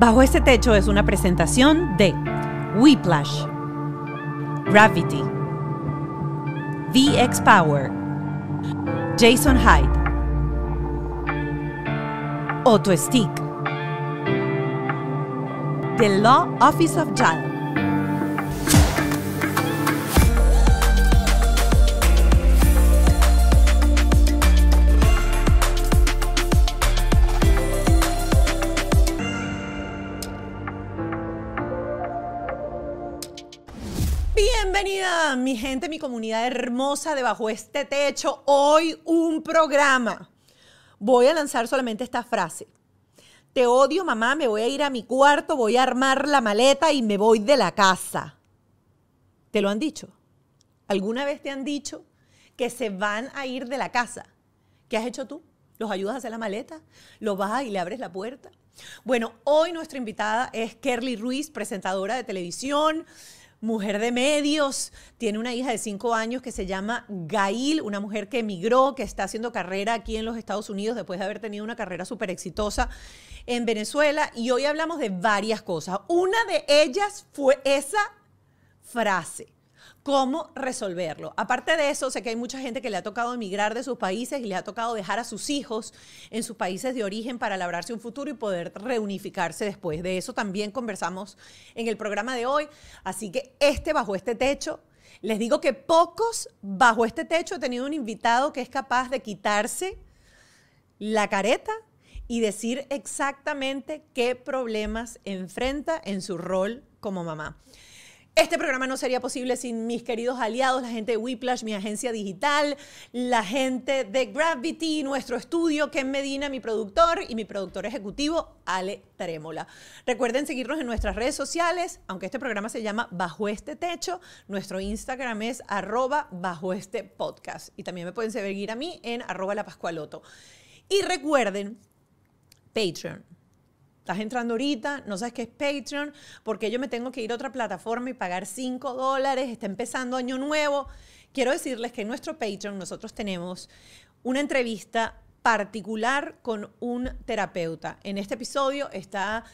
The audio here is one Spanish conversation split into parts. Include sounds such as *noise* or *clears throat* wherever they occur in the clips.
Bajo este techo es una presentación de Whiplash, Gravity, VX Power, Jason Hyde, Otto Stick, The Law Office of Jal. mi gente, mi comunidad hermosa debajo este techo? Hoy un programa. Voy a lanzar solamente esta frase. Te odio mamá, me voy a ir a mi cuarto, voy a armar la maleta y me voy de la casa. ¿Te lo han dicho? ¿Alguna vez te han dicho que se van a ir de la casa? ¿Qué has hecho tú? ¿Los ayudas a hacer la maleta? ¿Los vas y le abres la puerta? Bueno, hoy nuestra invitada es Kerly Ruiz, presentadora de televisión, mujer de medios, tiene una hija de cinco años que se llama Gail, una mujer que emigró, que está haciendo carrera aquí en los Estados Unidos después de haber tenido una carrera súper exitosa en Venezuela. Y hoy hablamos de varias cosas. Una de ellas fue esa frase cómo resolverlo. Aparte de eso, sé que hay mucha gente que le ha tocado emigrar de sus países y le ha tocado dejar a sus hijos en sus países de origen para labrarse un futuro y poder reunificarse después. De eso también conversamos en el programa de hoy. Así que este bajo este techo les digo que pocos bajo este techo he tenido un invitado que es capaz de quitarse la careta y decir exactamente qué problemas enfrenta en su rol como mamá. Este programa no sería posible sin mis queridos aliados, la gente de Whiplash, mi agencia digital, la gente de Gravity, nuestro estudio, Ken Medina, mi productor y mi productor ejecutivo, Ale Trémola. Recuerden seguirnos en nuestras redes sociales, aunque este programa se llama Bajo este Techo, nuestro Instagram es arroba bajo este podcast. Y también me pueden seguir a mí en arroba la Pascualoto. Y recuerden, Patreon Estás entrando ahorita, no sabes qué es Patreon, porque yo me tengo que ir a otra plataforma y pagar 5 dólares, está empezando año nuevo. Quiero decirles que en nuestro Patreon nosotros tenemos una entrevista particular con un terapeuta. En este episodio está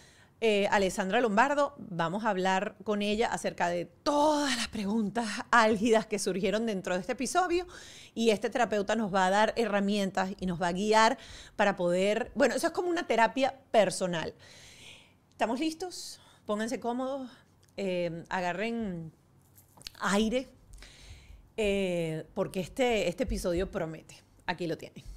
eh, Alessandra Lombardo. Vamos a hablar con ella acerca de todas las preguntas álgidas que surgieron dentro de este episodio y este terapeuta nos va a dar herramientas y nos va a guiar para poder, bueno, eso es como una terapia personal. ¿Estamos listos? Pónganse cómodos, eh, agarren aire, eh, porque este, este episodio promete. Aquí lo tienen.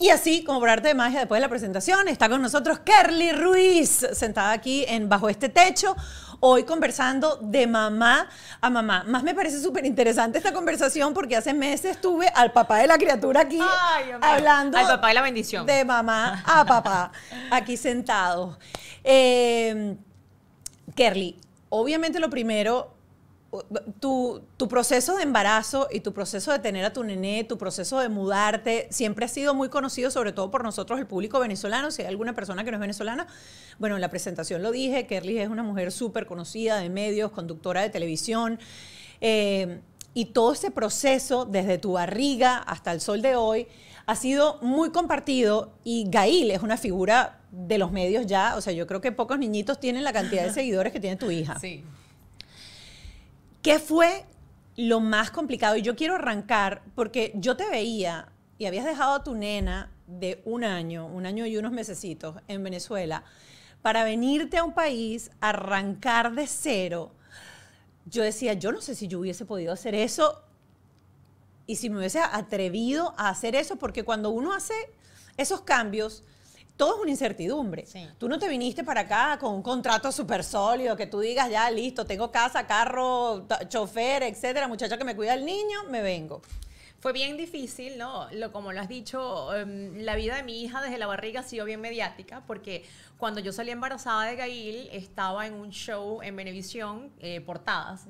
Y así, como por arte de magia, después de la presentación, está con nosotros Kerly Ruiz, sentada aquí Bajo este Techo, hoy conversando de mamá a mamá. Más me parece súper interesante esta conversación porque hace meses estuve al papá de la criatura aquí hablando. Al papá de la bendición. De mamá a papá, aquí sentado. Eh, Kerly, obviamente lo primero tu, proceso de embarazo y tu proceso de tener a tu nené, tu proceso de mudarte, siempre ha sido muy conocido, sobre todo por nosotros, el público venezolano. Si hay alguna persona que no es venezolana, bueno, en la presentación lo dije, Kerly es una mujer súper conocida de medios, conductora de televisión. Eh, y todo ese proceso, desde tu barriga hasta el sol de hoy, ha sido muy compartido y Gail es una figura de los medios ya, o sea, yo creo que pocos niñitos tienen la cantidad de *laughs* seguidores que tiene tu hija. Sí, ¿Qué fue lo más complicado? Y yo quiero arrancar porque yo te veía y habías dejado a tu nena de un año, un año y unos mesecitos en Venezuela, para venirte a un país, arrancar de cero. Yo decía, yo no sé si yo hubiese podido hacer eso y si me hubiese atrevido a hacer eso, porque cuando uno hace esos cambios, todo es una incertidumbre. Tú no te viniste para acá con un contrato súper sólido, que tú digas, ya, listo, tengo casa, carro, chofer, etcétera, muchacha que me cuida el niño, me vengo. Fue bien difícil, ¿no? Lo, como lo has dicho, em, la vida de mi hija desde la barriga ha sido bien mediática, porque cuando yo salí embarazada de Gail, estaba en un show en Venevisión, eh, Portadas.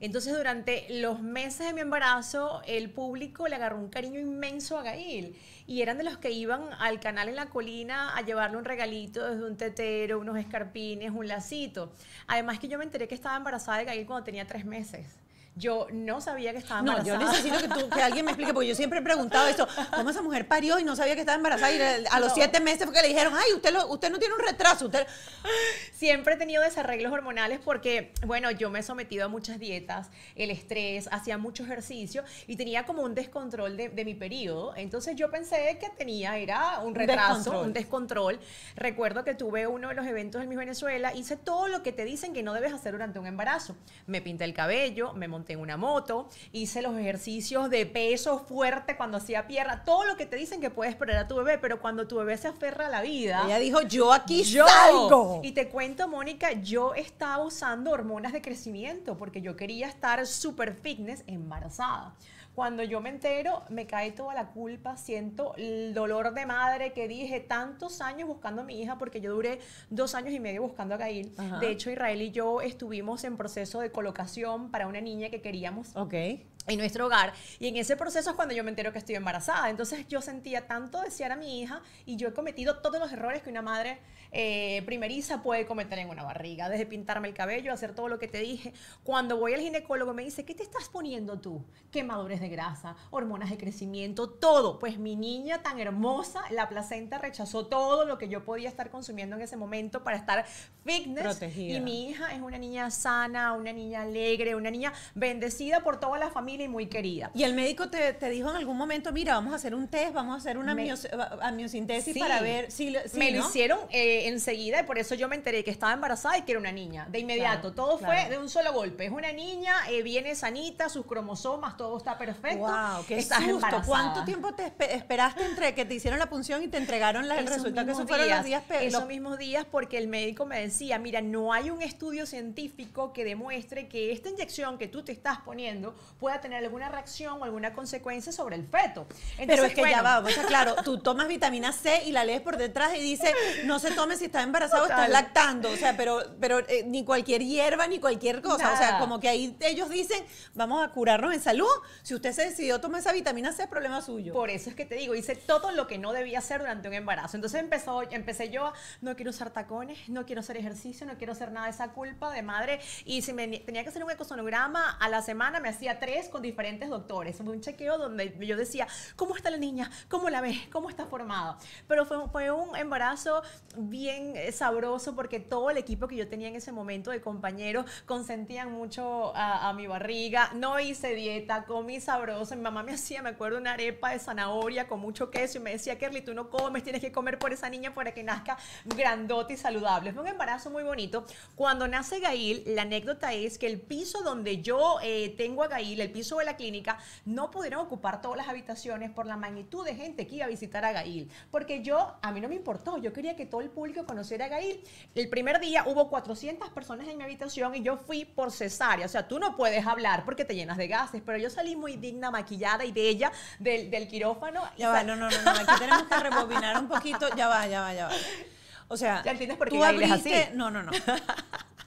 Entonces, durante los meses de mi embarazo, el público le agarró un cariño inmenso a Gail. Y eran de los que iban al canal en la colina a llevarle un regalito desde un tetero, unos escarpines, un lacito. Además que yo me enteré que estaba embarazada de Gail cuando tenía tres meses. Yo no sabía que estaba embarazada. No, yo necesito que, alguien me explique, porque yo siempre he preguntado esto, ¿cómo esa mujer parió y no sabía que estaba embarazada? Y a los siete meses fue que le dijeron, ay, usted, lo, usted no tiene un retraso. Usted... Siempre he tenido desarreglos hormonales porque, bueno, yo me he sometido a muchas dietas, el estrés, hacía mucho ejercicio y tenía como un descontrol de, mi periodo. Entonces yo pensé que tenía, era un retraso, un descontrol. Recuerdo que tuve uno de los eventos en mi Venezuela, hice todo lo que te dicen que no debes hacer durante un embarazo. Me pinté el cabello, me monté en una moto, hice los ejercicios de peso fuerte cuando hacía pierna, todo lo que te dicen que puedes perder a tu bebé, pero cuando tu bebé se aferra a la vida. Ella dijo, yo aquí yo. salgo. Y te cuento, Mónica, yo estaba usando hormonas de crecimiento porque yo quería estar super fitness embarazada. Cuando yo me entero, me cae toda la culpa, siento el dolor de madre que dije tantos años buscando a mi hija, porque yo duré dos años y medio buscando a Gail. De hecho, Israel y yo estuvimos en proceso de colocación para una niña que queríamos. en nuestro hogar. Y en ese proceso es cuando yo me entero que estoy embarazada. Entonces yo sentía tanto desear a mi hija y yo he cometido todos los errores que una madre eh, primeriza puede cometer en una barriga, desde pintarme el cabello, hacer todo lo que te dije. Cuando voy al ginecólogo me dice, ¿qué te estás poniendo tú? Quemadores de grasa, hormonas de crecimiento, todo. Pues mi niña tan hermosa, la placenta rechazó todo lo que yo podía estar consumiendo en ese momento para estar fitness. Y mi hija es una niña sana, una niña alegre, una niña bendecida por toda la familia y muy querida. Y el médico te, dijo en algún momento, mira, vamos a hacer un test, vamos a hacer una amniosintesis para ver si... me lo hicieron... Eh, eh, enseguida, y por eso yo me enteré que estaba embarazada y que era una niña. De inmediato, todo fue de un solo golpe. Es una niña, eh, viene sanita, sus cromosomas, todo está perfecto. ¡Wow! ¡Qué Estás ¿Cuánto tiempo te esperaste entre que te hicieron la punción y te entregaron las el Que esos los días Esos mismos días, porque el médico me decía: mira, no hay un estudio científico que demuestre que esta inyección que tú te estás poniendo pueda tener alguna reacción o alguna consecuencia sobre el feto. Pero es que ya va, claro, tú tomas vitamina C y la lees por detrás y dice: no se toma si está embarazado, está lactando, o sea, pero, pero eh, ni cualquier hierba, ni cualquier cosa, o sea, como que ahí ellos dicen, vamos a curarnos en salud, si usted se decidió tomar esa vitamina C, es problema suyo. Por eso es que te digo, hice todo lo que no debía hacer durante un embarazo, entonces empezó, empecé yo, no quiero usar tacones, no quiero hacer ejercicio, no quiero hacer nada de esa culpa de madre, y si me tenía que hacer un ecosonograma a la semana, me hacía tres con diferentes doctores, fue un chequeo donde yo decía, ¿cómo está la niña? ¿Cómo la ves? ¿Cómo está formada? Pero fue, fue un embarazo bien eh, sabroso porque todo el equipo que yo tenía en ese momento de compañeros consentían mucho a, mi barriga. No hice dieta, comí sabroso. Mi mamá me hacía, me acuerdo, una arepa de zanahoria con mucho queso y me decía, Kerly, tú no comes, tienes que comer por esa niña para que nazca grandota y saludable. Fue un embarazo muy bonito. Cuando nace Gail, la anécdota es que el piso donde yo eh, tengo a Gail, el piso de la clínica, no pudieron ocupar todas las habitaciones por la magnitud de gente que iba a visitar a Gail. Porque yo, a mí no me importó, yo quería que todo el público que conociera a Gail. El primer día hubo 400 personas en mi habitación y yo fui por cesárea. O sea, tú no puedes hablar porque te llenas de gases, pero yo salí muy digna, maquillada y bella del, del quirófano. Ya va, no, no, no, aquí tenemos que rebobinar un poquito. Ya va, ya va, ya va. O sea, ¿Ya tú No, no, no.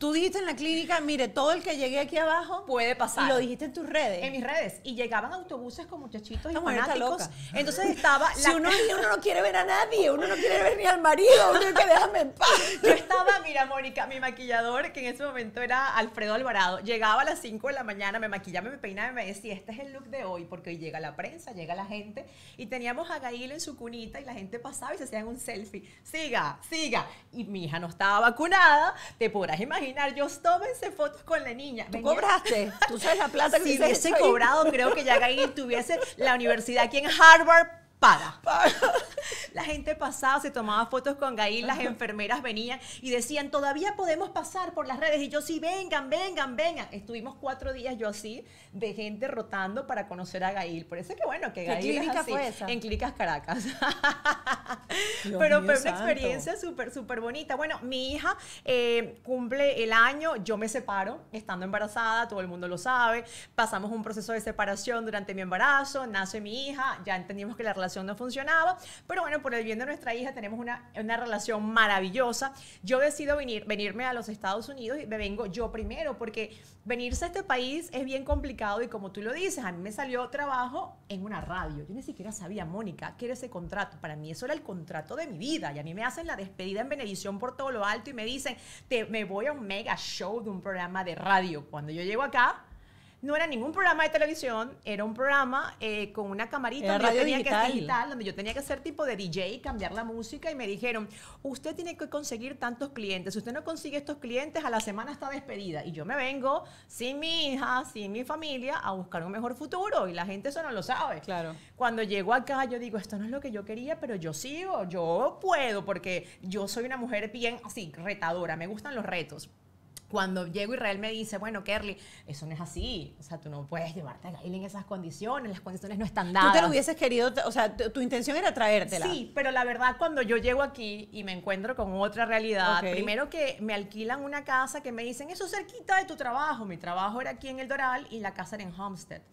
Tú dijiste en la clínica, mire, todo el que llegue aquí abajo puede pasar. Y lo dijiste en tus redes. En mis redes. Y llegaban autobuses con muchachitos y fanáticos. Entonces estaba. Si *laughs* uno, no quiere ver a nadie, uno no quiere ver ni al marido, uno que déjame en paz. Yo estaba, mira, Mónica, mi maquillador, que en ese momento era Alfredo Alvarado, llegaba a las 5 de la mañana, me maquillaba, me peinaba y me decía, este es el look de hoy, porque hoy llega la prensa, llega la gente. Y teníamos a Gail en su cunita y la gente pasaba y se hacían un selfie. Siga, siga. Y mi hija no estaba vacunada, te podrás imaginar yo yo ese fotos con la niña. ¿Tú cobraste? ¿Tú sabes la plata que Si *laughs* hubiese cobrado, creo que ya Gail tuviese la universidad aquí en Harvard para. *laughs* La gente pasaba, se tomaba fotos con Gail, las enfermeras venían y decían, todavía podemos pasar por las redes. Y yo, sí, vengan, vengan, vengan. Estuvimos cuatro días yo así, de gente rotando para conocer a Gail. Por eso que bueno, que Gail es así, En Clínicas Caracas. *laughs* Pero fue una experiencia súper, súper bonita. Bueno, mi hija eh, cumple el año, yo me separo, estando embarazada, todo el mundo lo sabe. Pasamos un proceso de separación durante mi embarazo, nace mi hija, ya entendimos que la relación no funcionaba, pero bueno, por el bien de nuestra hija tenemos una, relación maravillosa. Yo decido venir, venirme a los Estados Unidos y me vengo yo primero, porque venirse a este país es bien complicado y como tú lo dices, a mí me salió trabajo en una radio. Yo ni siquiera sabía, Mónica, que era ese contrato. Para mí eso era el contrato de mi vida y a mí me hacen la despedida en Benedición por todo lo alto y me dicen, te, me voy a un mega show de un programa de radio. Cuando yo llego acá, no era ningún programa de televisión, era un programa eh, con una camarita donde yo tenía digital. que donde yo tenía que ser tipo de DJ, cambiar la música y me dijeron, usted tiene que conseguir tantos clientes, si usted no consigue estos clientes, a la semana está despedida. Y yo me vengo sin mi hija, sin mi familia, a buscar un mejor futuro y la gente eso no lo sabe. Claro. Cuando llego acá, yo digo, esto no es lo que yo quería, pero yo sigo, yo puedo, porque yo soy una mujer bien así, retadora, me gustan los retos cuando llego Israel me dice, bueno, Kerly, eso no es así. O sea, tú no puedes llevarte a Gail en esas condiciones, las condiciones no están dadas. Tú te lo hubieses querido, o sea, tu, intención era traértela. Sí, pero la verdad cuando yo llego aquí y me encuentro con otra realidad, primero que me alquilan una casa que me dicen, eso es cerquita de tu trabajo. Mi trabajo era aquí en El Doral y la casa era en Homestead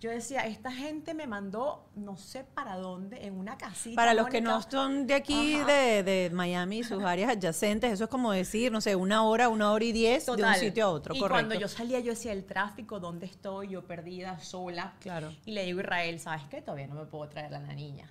yo decía, esta gente me mandó no sé para dónde, en una casita. Para los que no son de aquí, de, Miami y sus áreas adyacentes, eso es como decir, no sé, una hora, una hora y diez de un sitio a otro. Y cuando yo salía, yo decía, el tráfico, ¿dónde estoy? Yo perdida, sola. Claro. Y le digo a Israel, ¿sabes qué? Todavía no me puedo traer a la niña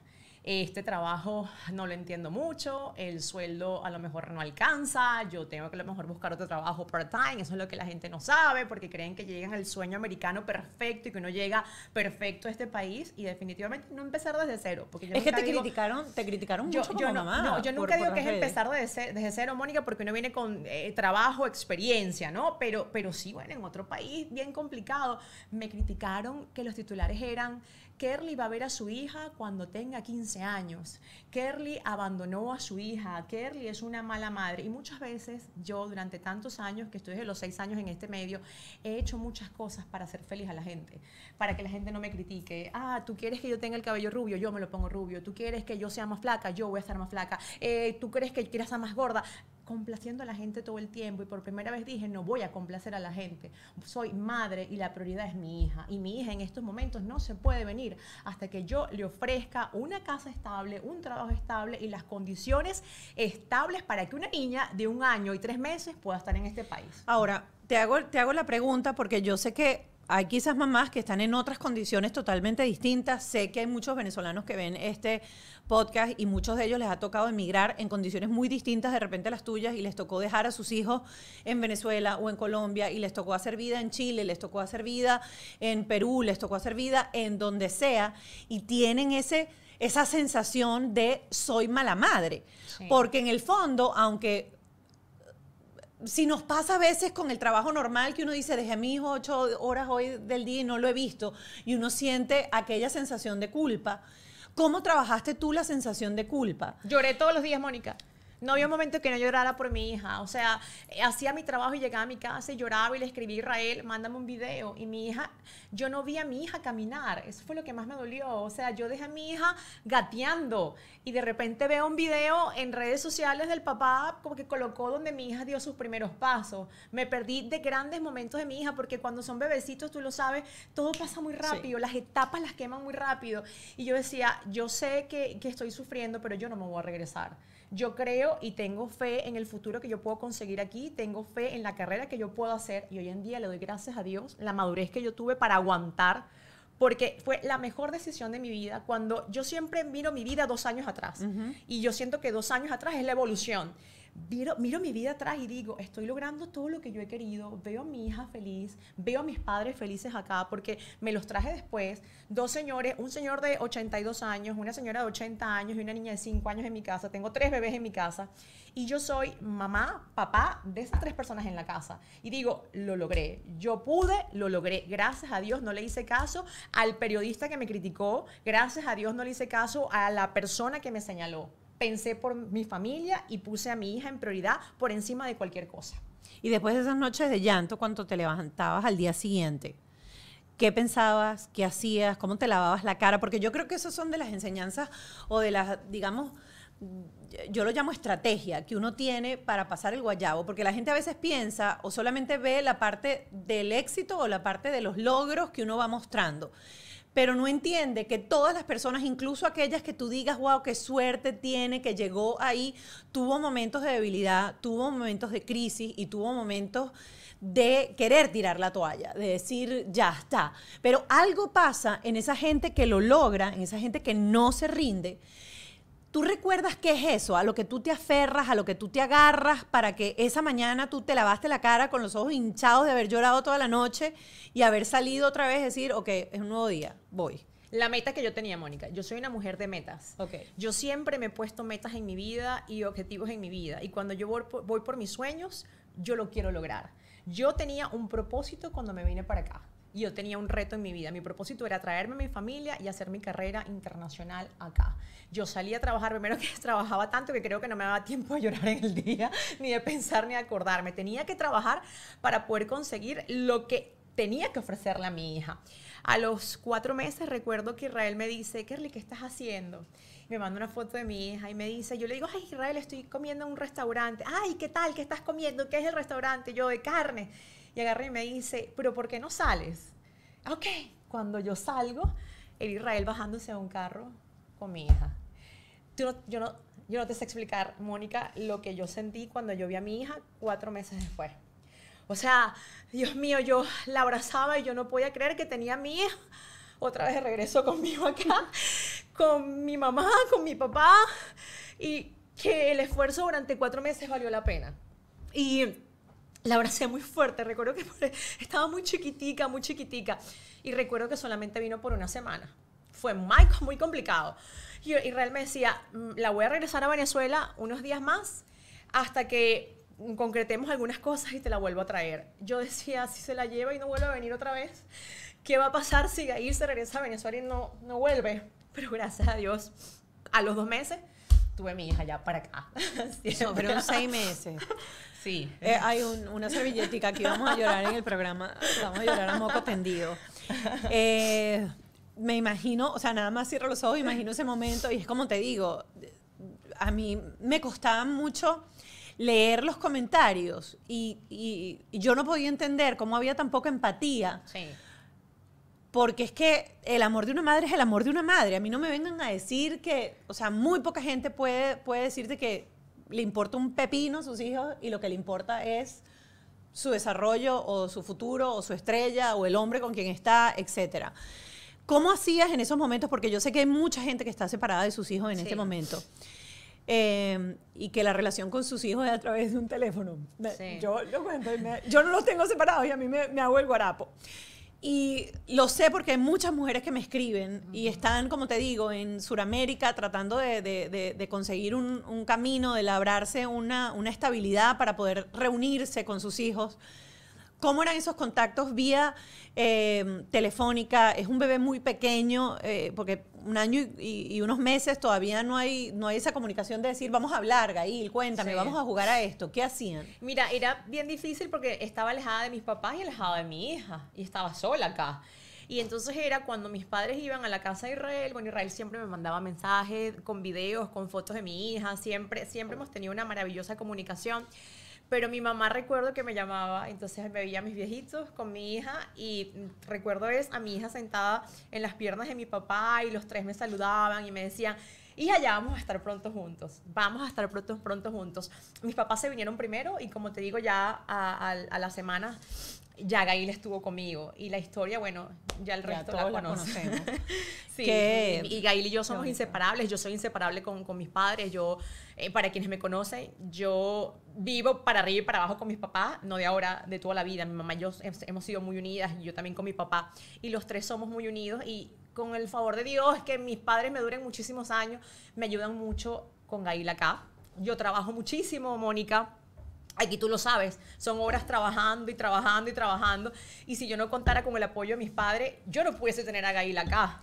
este trabajo no lo entiendo mucho, el sueldo a lo mejor no alcanza, yo tengo que a lo mejor buscar otro trabajo part-time, eso es lo que la gente no sabe porque creen que llegan al sueño americano perfecto y que uno llega perfecto a este país y definitivamente no empezar desde cero. es que te criticaron, te criticaron mucho yo, como yo yo nunca digo que es empezar desde, cero, Mónica, porque uno viene con eh, trabajo, experiencia, ¿no? Pero, pero sí, bueno, en otro país bien complicado, me criticaron que los titulares eran Kerly va a ver a su hija cuando tenga 15 años. Kerly abandonó a su hija. Kerly es una mala madre. Y muchas veces yo durante tantos años, que estoy desde los seis años en este medio, he hecho muchas cosas para hacer feliz a la gente, para que la gente no me critique. Ah, tú quieres que yo tenga el cabello rubio, yo me lo pongo rubio. Tú quieres que yo sea más flaca, yo voy a estar más flaca. Eh, tú crees que quieras ser más gorda complaciendo a la gente todo el tiempo y por primera vez dije, no voy a complacer a la gente. Soy madre y la prioridad es mi hija. Y mi hija en estos momentos no se puede venir hasta que yo le ofrezca una casa estable, un trabajo estable y las condiciones estables para que una niña de un año y tres meses pueda estar en este país. Ahora, te hago, te hago la pregunta porque yo sé que hay quizás mamás que están en otras condiciones totalmente distintas. Sé que hay muchos venezolanos que ven este podcast y muchos de ellos les ha tocado emigrar en condiciones muy distintas de repente a las tuyas y les tocó dejar a sus hijos en Venezuela o en Colombia y les tocó hacer vida en Chile, les tocó hacer vida en Perú, les tocó hacer vida en donde sea y tienen ese esa sensación de soy mala madre, porque en el fondo, aunque si nos pasa a veces con el trabajo normal que uno dice, dejé mis ocho horas hoy del día y no lo he visto, y uno siente aquella sensación de culpa. ¿Cómo trabajaste tú la sensación de culpa? Lloré todos los días, Mónica. No había un momento que no llorara por mi hija. O sea, eh, hacía mi trabajo y llegaba a mi casa y lloraba y le escribí a Israel, mándame un video. Y mi hija, yo no vi a mi hija caminar. Eso fue lo que más me dolió. O sea, yo dejé a mi hija gateando y de repente veo un video en redes sociales del papá como que colocó donde mi hija dio sus primeros pasos. Me perdí de grandes momentos de mi hija porque cuando son bebecitos, tú lo sabes, todo pasa muy rápido. Las etapas las queman muy rápido. Y yo decía, yo sé que, que estoy sufriendo, pero yo no me voy a regresar. Yo creo y tengo fe en el futuro que yo puedo conseguir aquí, tengo fe en la carrera que yo puedo hacer y hoy en día le doy gracias a Dios la madurez que yo tuve para aguantar porque fue la mejor decisión de mi vida cuando yo siempre miro mi vida dos años atrás y yo siento que dos años atrás es la evolución Miro, mi vida atrás y digo, estoy logrando todo lo que yo he querido, veo a mi hija feliz, veo a mis padres felices acá, porque me los traje después, dos señores, un señor de 82 años, una señora de 80 años y una niña de 5 años en mi casa, tengo tres bebés en mi casa, y yo soy mamá, papá de esas tres personas en la casa. Y digo, lo logré, yo pude, lo logré, gracias a Dios no le hice caso al periodista que me criticó, gracias a Dios no le hice caso a la persona que me señaló pensé por mi familia y puse a mi hija en prioridad por encima de cualquier cosa. Y después de esas noches de llanto, cuando te levantabas al día siguiente, ¿qué pensabas? ¿Qué hacías? ¿Cómo te lavabas la cara? Porque yo creo que esas son de las enseñanzas o de las, digamos, yo lo llamo estrategia que uno tiene para pasar el guayabo, porque la gente a veces piensa o solamente ve la parte del éxito o la parte de los logros que uno va mostrando pero no entiende que todas las personas, incluso aquellas que tú digas, wow, qué suerte tiene, que llegó ahí, tuvo momentos de debilidad, tuvo momentos de crisis y tuvo momentos de querer tirar la toalla, de decir, ya está. Pero algo pasa en esa gente que lo logra, en esa gente que no se rinde, ¿Tú recuerdas qué es eso? A lo que tú te aferras, a lo que tú te agarras para que esa mañana tú te lavaste la cara con los ojos hinchados de haber llorado toda la noche y haber salido otra vez a decir, ok, es un nuevo día, voy. La meta que yo tenía, Mónica, yo soy una mujer de metas. Yo siempre me he puesto metas en mi vida y objetivos en mi vida. Y cuando yo voy por mis sueños, yo lo quiero lograr. Yo tenía un propósito cuando me vine para acá yo tenía un reto en mi vida. Mi propósito era traerme a mi familia y hacer mi carrera internacional acá. Yo salí a trabajar, primero que *laughs* trabajaba tanto que creo que no me daba tiempo a llorar en el día, *laughs* ni de pensar ni de acordarme. Tenía que trabajar para poder conseguir lo que tenía que ofrecerle a mi hija. A los cuatro meses recuerdo que Israel me dice, Kerly, ¿qué estás haciendo? me manda una foto de mi hija y me dice, yo le digo, ay Israel, estoy comiendo en un restaurante. Ay, ¿qué tal? ¿Qué estás comiendo? ¿Qué es el restaurante? Yo de carne. Y agarré y me dice, pero ¿por qué no sales? Ok, cuando yo salgo, el Israel bajándose a un carro con mi hija. Yo no, yo no, yo no te sé explicar, Mónica, lo que yo sentí cuando yo vi a mi hija cuatro meses después. O sea, Dios mío, yo la abrazaba y yo no podía creer que tenía a mi hija otra vez de regreso conmigo acá, *laughs* con mi mamá, con mi papá, y que el esfuerzo durante cuatro meses valió la pena. Y la abracé muy fuerte. Recuerdo que *laughs* estaba muy chiquitica, muy chiquitica. Y recuerdo que solamente vino por una semana. Fue muy, muy complicado. Y Israel me decía, mm, la voy a regresar a Venezuela unos días más hasta que concretemos algunas cosas y te la vuelvo a traer. Yo decía, si se la lleva y no vuelve a venir otra vez, ¿qué va a pasar si ahí se regresa a Venezuela y no, no vuelve? Pero gracias a Dios, a los dos meses tuve mi hija ya para acá. *laughs* Pero seis meses. Sí. Eh, hay una servilletica que vamos a llorar en el programa, vamos a llorar a moco tendido. Eh, me imagino, o sea, nada más cierro los ojos, imagino ese momento y es como te digo, a mí me costaba mucho leer los comentarios y, yo no podía entender cómo había tan poca empatía. Sí. Porque es que el amor de una madre es el amor de una madre. A mí no me vengan a decir que, o sea, muy poca gente puede, puede decirte que le importa un pepino a sus hijos y lo que le importa es su desarrollo o su futuro o su estrella o el hombre con quien está, etc. ¿Cómo hacías en esos momentos? Porque yo sé que hay mucha gente que está separada de sus hijos en este momento. Eh, y que la relación con sus hijos es a través de un teléfono. Yo no los tengo separados y a mí me, me hago el guarapo. Y lo sé porque hay muchas mujeres que me escriben y están, como te digo, en Sudamérica tratando de, conseguir un, camino, de labrarse una estabilidad para poder reunirse con sus hijos. ¿Cómo eran esos contactos vía eh, telefónica? Es un bebé muy pequeño, eh, porque un año y, unos meses todavía no hay, no hay esa comunicación de decir, vamos a hablar, Gail, cuéntame, vamos a jugar a esto. ¿Qué hacían? Mira, era bien difícil porque estaba alejada de mis papás y alejada de mi hija, y estaba sola acá. Y entonces era cuando mis padres iban a la casa de Israel, bueno, Israel siempre me mandaba mensajes con videos, con fotos de mi hija, siempre, siempre hemos tenido una maravillosa comunicación. Pero mi mamá recuerdo que me llamaba, entonces me veía a mis viejitos con mi hija y recuerdo es a mi hija sentada en las piernas de mi papá y los tres me saludaban y me decían, hija, ya vamos a estar pronto juntos, vamos a estar pronto, pronto juntos. Mis papás se vinieron primero y como te digo ya a, la semana ya Gail estuvo conmigo. Y la historia, bueno, ya el resto la, conoce. *laughs* sí, y Gail y yo somos inseparables. Yo soy inseparable con, con mis padres. Yo, eh, para quienes me conocen, yo vivo para arriba y para abajo con mis papás, no de ahora, de toda la vida. Mi mamá y yo hemos sido muy unidas, yo también con mi papá. Y los tres somos muy unidos. Y con el favor de Dios, que mis padres me duren muchísimos años, me ayudan mucho con Gail acá. Yo trabajo muchísimo, Mónica Aquí tú lo sabes, son horas trabajando y trabajando y trabajando. Y si yo no contara con el apoyo de mis padres, yo no pudiese tener a Gail acá.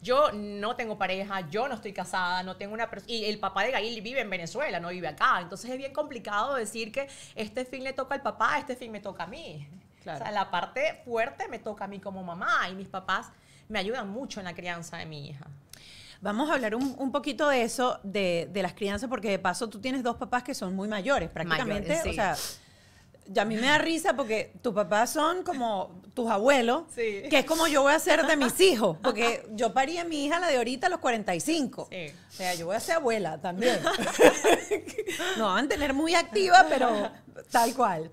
Yo no tengo pareja, yo no estoy casada, no tengo una persona. Y el papá de Gail vive en Venezuela, no vive acá. Entonces es bien complicado decir que este fin le toca al papá, este fin me toca a mí. la parte fuerte me toca a mí como mamá y mis papás me ayudan mucho en la crianza de mi hija. Vamos a hablar un, poquito de eso, de, las crianzas, porque de paso tú tienes dos papás que son muy mayores, prácticamente. O sea, ya a mí me da risa porque tus papás son como tus abuelos, que es como yo voy a ser de mis hijos, porque yo parí a mi hija, la de ahorita, a los 45. Sí. O sea, yo voy a ser abuela también. *laughs* no, van a tener muy activa, pero tal cual.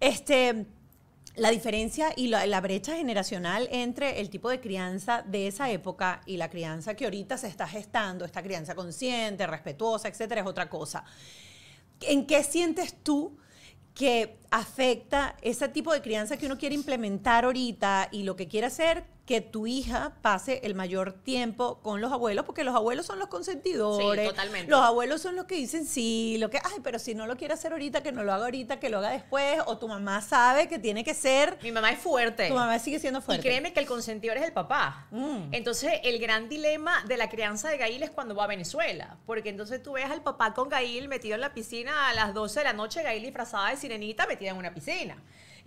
Este, la diferencia y la, brecha generacional entre el tipo de crianza de esa época y la crianza que ahorita se está gestando, esta crianza consciente, respetuosa, etcétera, es otra cosa. ¿En qué sientes tú que afecta ese tipo de crianza que uno quiere implementar ahorita y lo que quiere hacer que tu hija pase el mayor tiempo con los abuelos, porque los abuelos son los consentidores. Sí, totalmente. Los abuelos son los que dicen sí, lo que, ay, pero si no lo quiere hacer ahorita, que no lo haga ahorita, que lo haga después, o tu mamá sabe que tiene que ser. Mi mamá es fuerte. Tu mamá sigue siendo fuerte. Y créeme que el consentidor es el papá. Mm. Entonces, el gran dilema de la crianza de Gail es cuando va a Venezuela, porque entonces tú ves al papá con Gail metido en la piscina a las 12 de la noche, Gail disfrazada de sirenita metida en una piscina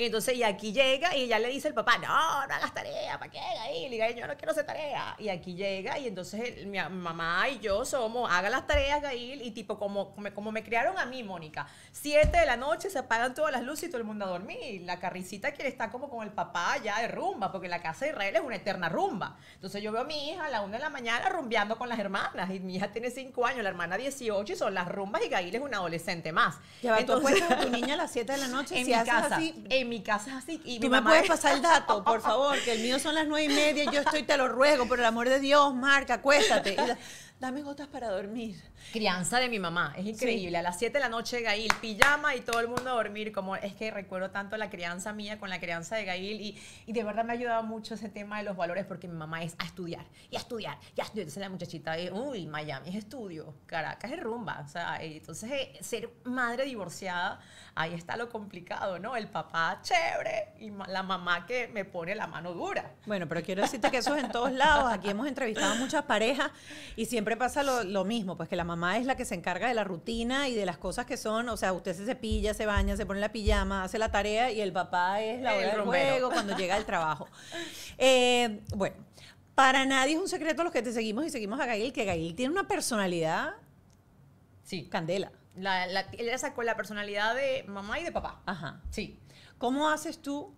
entonces, y aquí llega y ya le dice el papá, no, no hagas tarea, ¿para qué? Gail? Y yo no quiero hacer tarea. Y aquí llega y entonces mi mamá y yo somos, haga las tareas, Gail, y tipo, como, como, me criaron a mí, Mónica, siete de la noche se apagan todas las luces y todo el mundo a dormir. La carricita quiere estar como con el papá ya de rumba, porque la casa de Israel es una eterna rumba. Entonces yo veo a mi hija a la una de la mañana rumbeando con las hermanas, y mi hija tiene cinco años, la hermana 18, y son las rumbas, y Gail es un adolescente más. Entonces, tú tu niña a las siete de la noche, *laughs* en mi casa, así, mi casa es así. Y ¿Tú me puedes pasar el dato, por favor? Que el mío son las nueve y media, yo estoy, te lo ruego, por el amor de Dios, Marca, acuéstate. Dame gotas para dormir. Crianza de mi mamá, es increíble. A las 7 de la noche Gail, pijama y todo el mundo a dormir. Como es que recuerdo tanto la crianza mía con la crianza de Gail y, y de verdad me ha ayudado mucho ese tema de los valores porque mi mamá es a estudiar y a estudiar y a estudiar. Entonces la muchachita, uy, Miami es estudio, Caracas es rumba. O sea, eh, entonces eh, ser madre divorciada, ahí está lo complicado, ¿no? El papá chévere y la mamá que me pone la mano dura. Bueno, pero quiero decirte que eso es en todos lados. Aquí hemos entrevistado a muchas parejas y siempre pasa lo, lo mismo, pues que la mamá es la que se encarga de la rutina y de las cosas que son, o sea, usted se cepilla, se baña, se pone la pijama, hace la tarea y el papá es la hora del juego cuando llega al trabajo. *laughs* Eh, bueno, para nadie es un secreto los que te seguimos y seguimos a Gail, que Gail tiene una personalidad sí. candela. La, sacó la personalidad de mamá y de papá. Ajá. Sí. ¿Cómo haces tú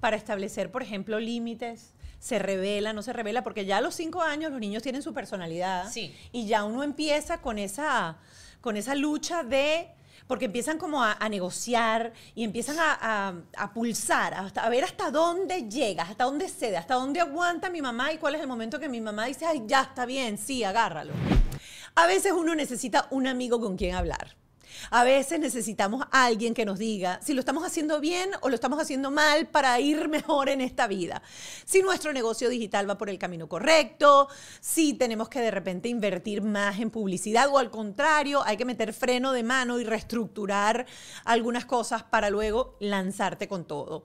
para establecer, por ejemplo, límites se revela, no se revela, porque ya a los cinco años los niños tienen su personalidad y ya uno empieza con esa, con esa lucha de porque empiezan como a, negociar y empiezan a, pulsar, a ver hasta dónde llegas, hasta dónde cede, hasta dónde aguanta mi mamá y cuál es el momento que mi mamá dice, ay, ya está bien, sí, agárralo. A veces uno necesita un amigo con quien hablar. A veces necesitamos a alguien que nos diga si lo estamos haciendo bien o lo estamos haciendo mal para ir *laughs* mejor en esta vida. Si nuestro negocio digital va por el camino correcto, si tenemos que de repente invertir más en publicidad o al contrario, hay que meter freno de mano y reestructurar algunas cosas para luego lanzarte con todo.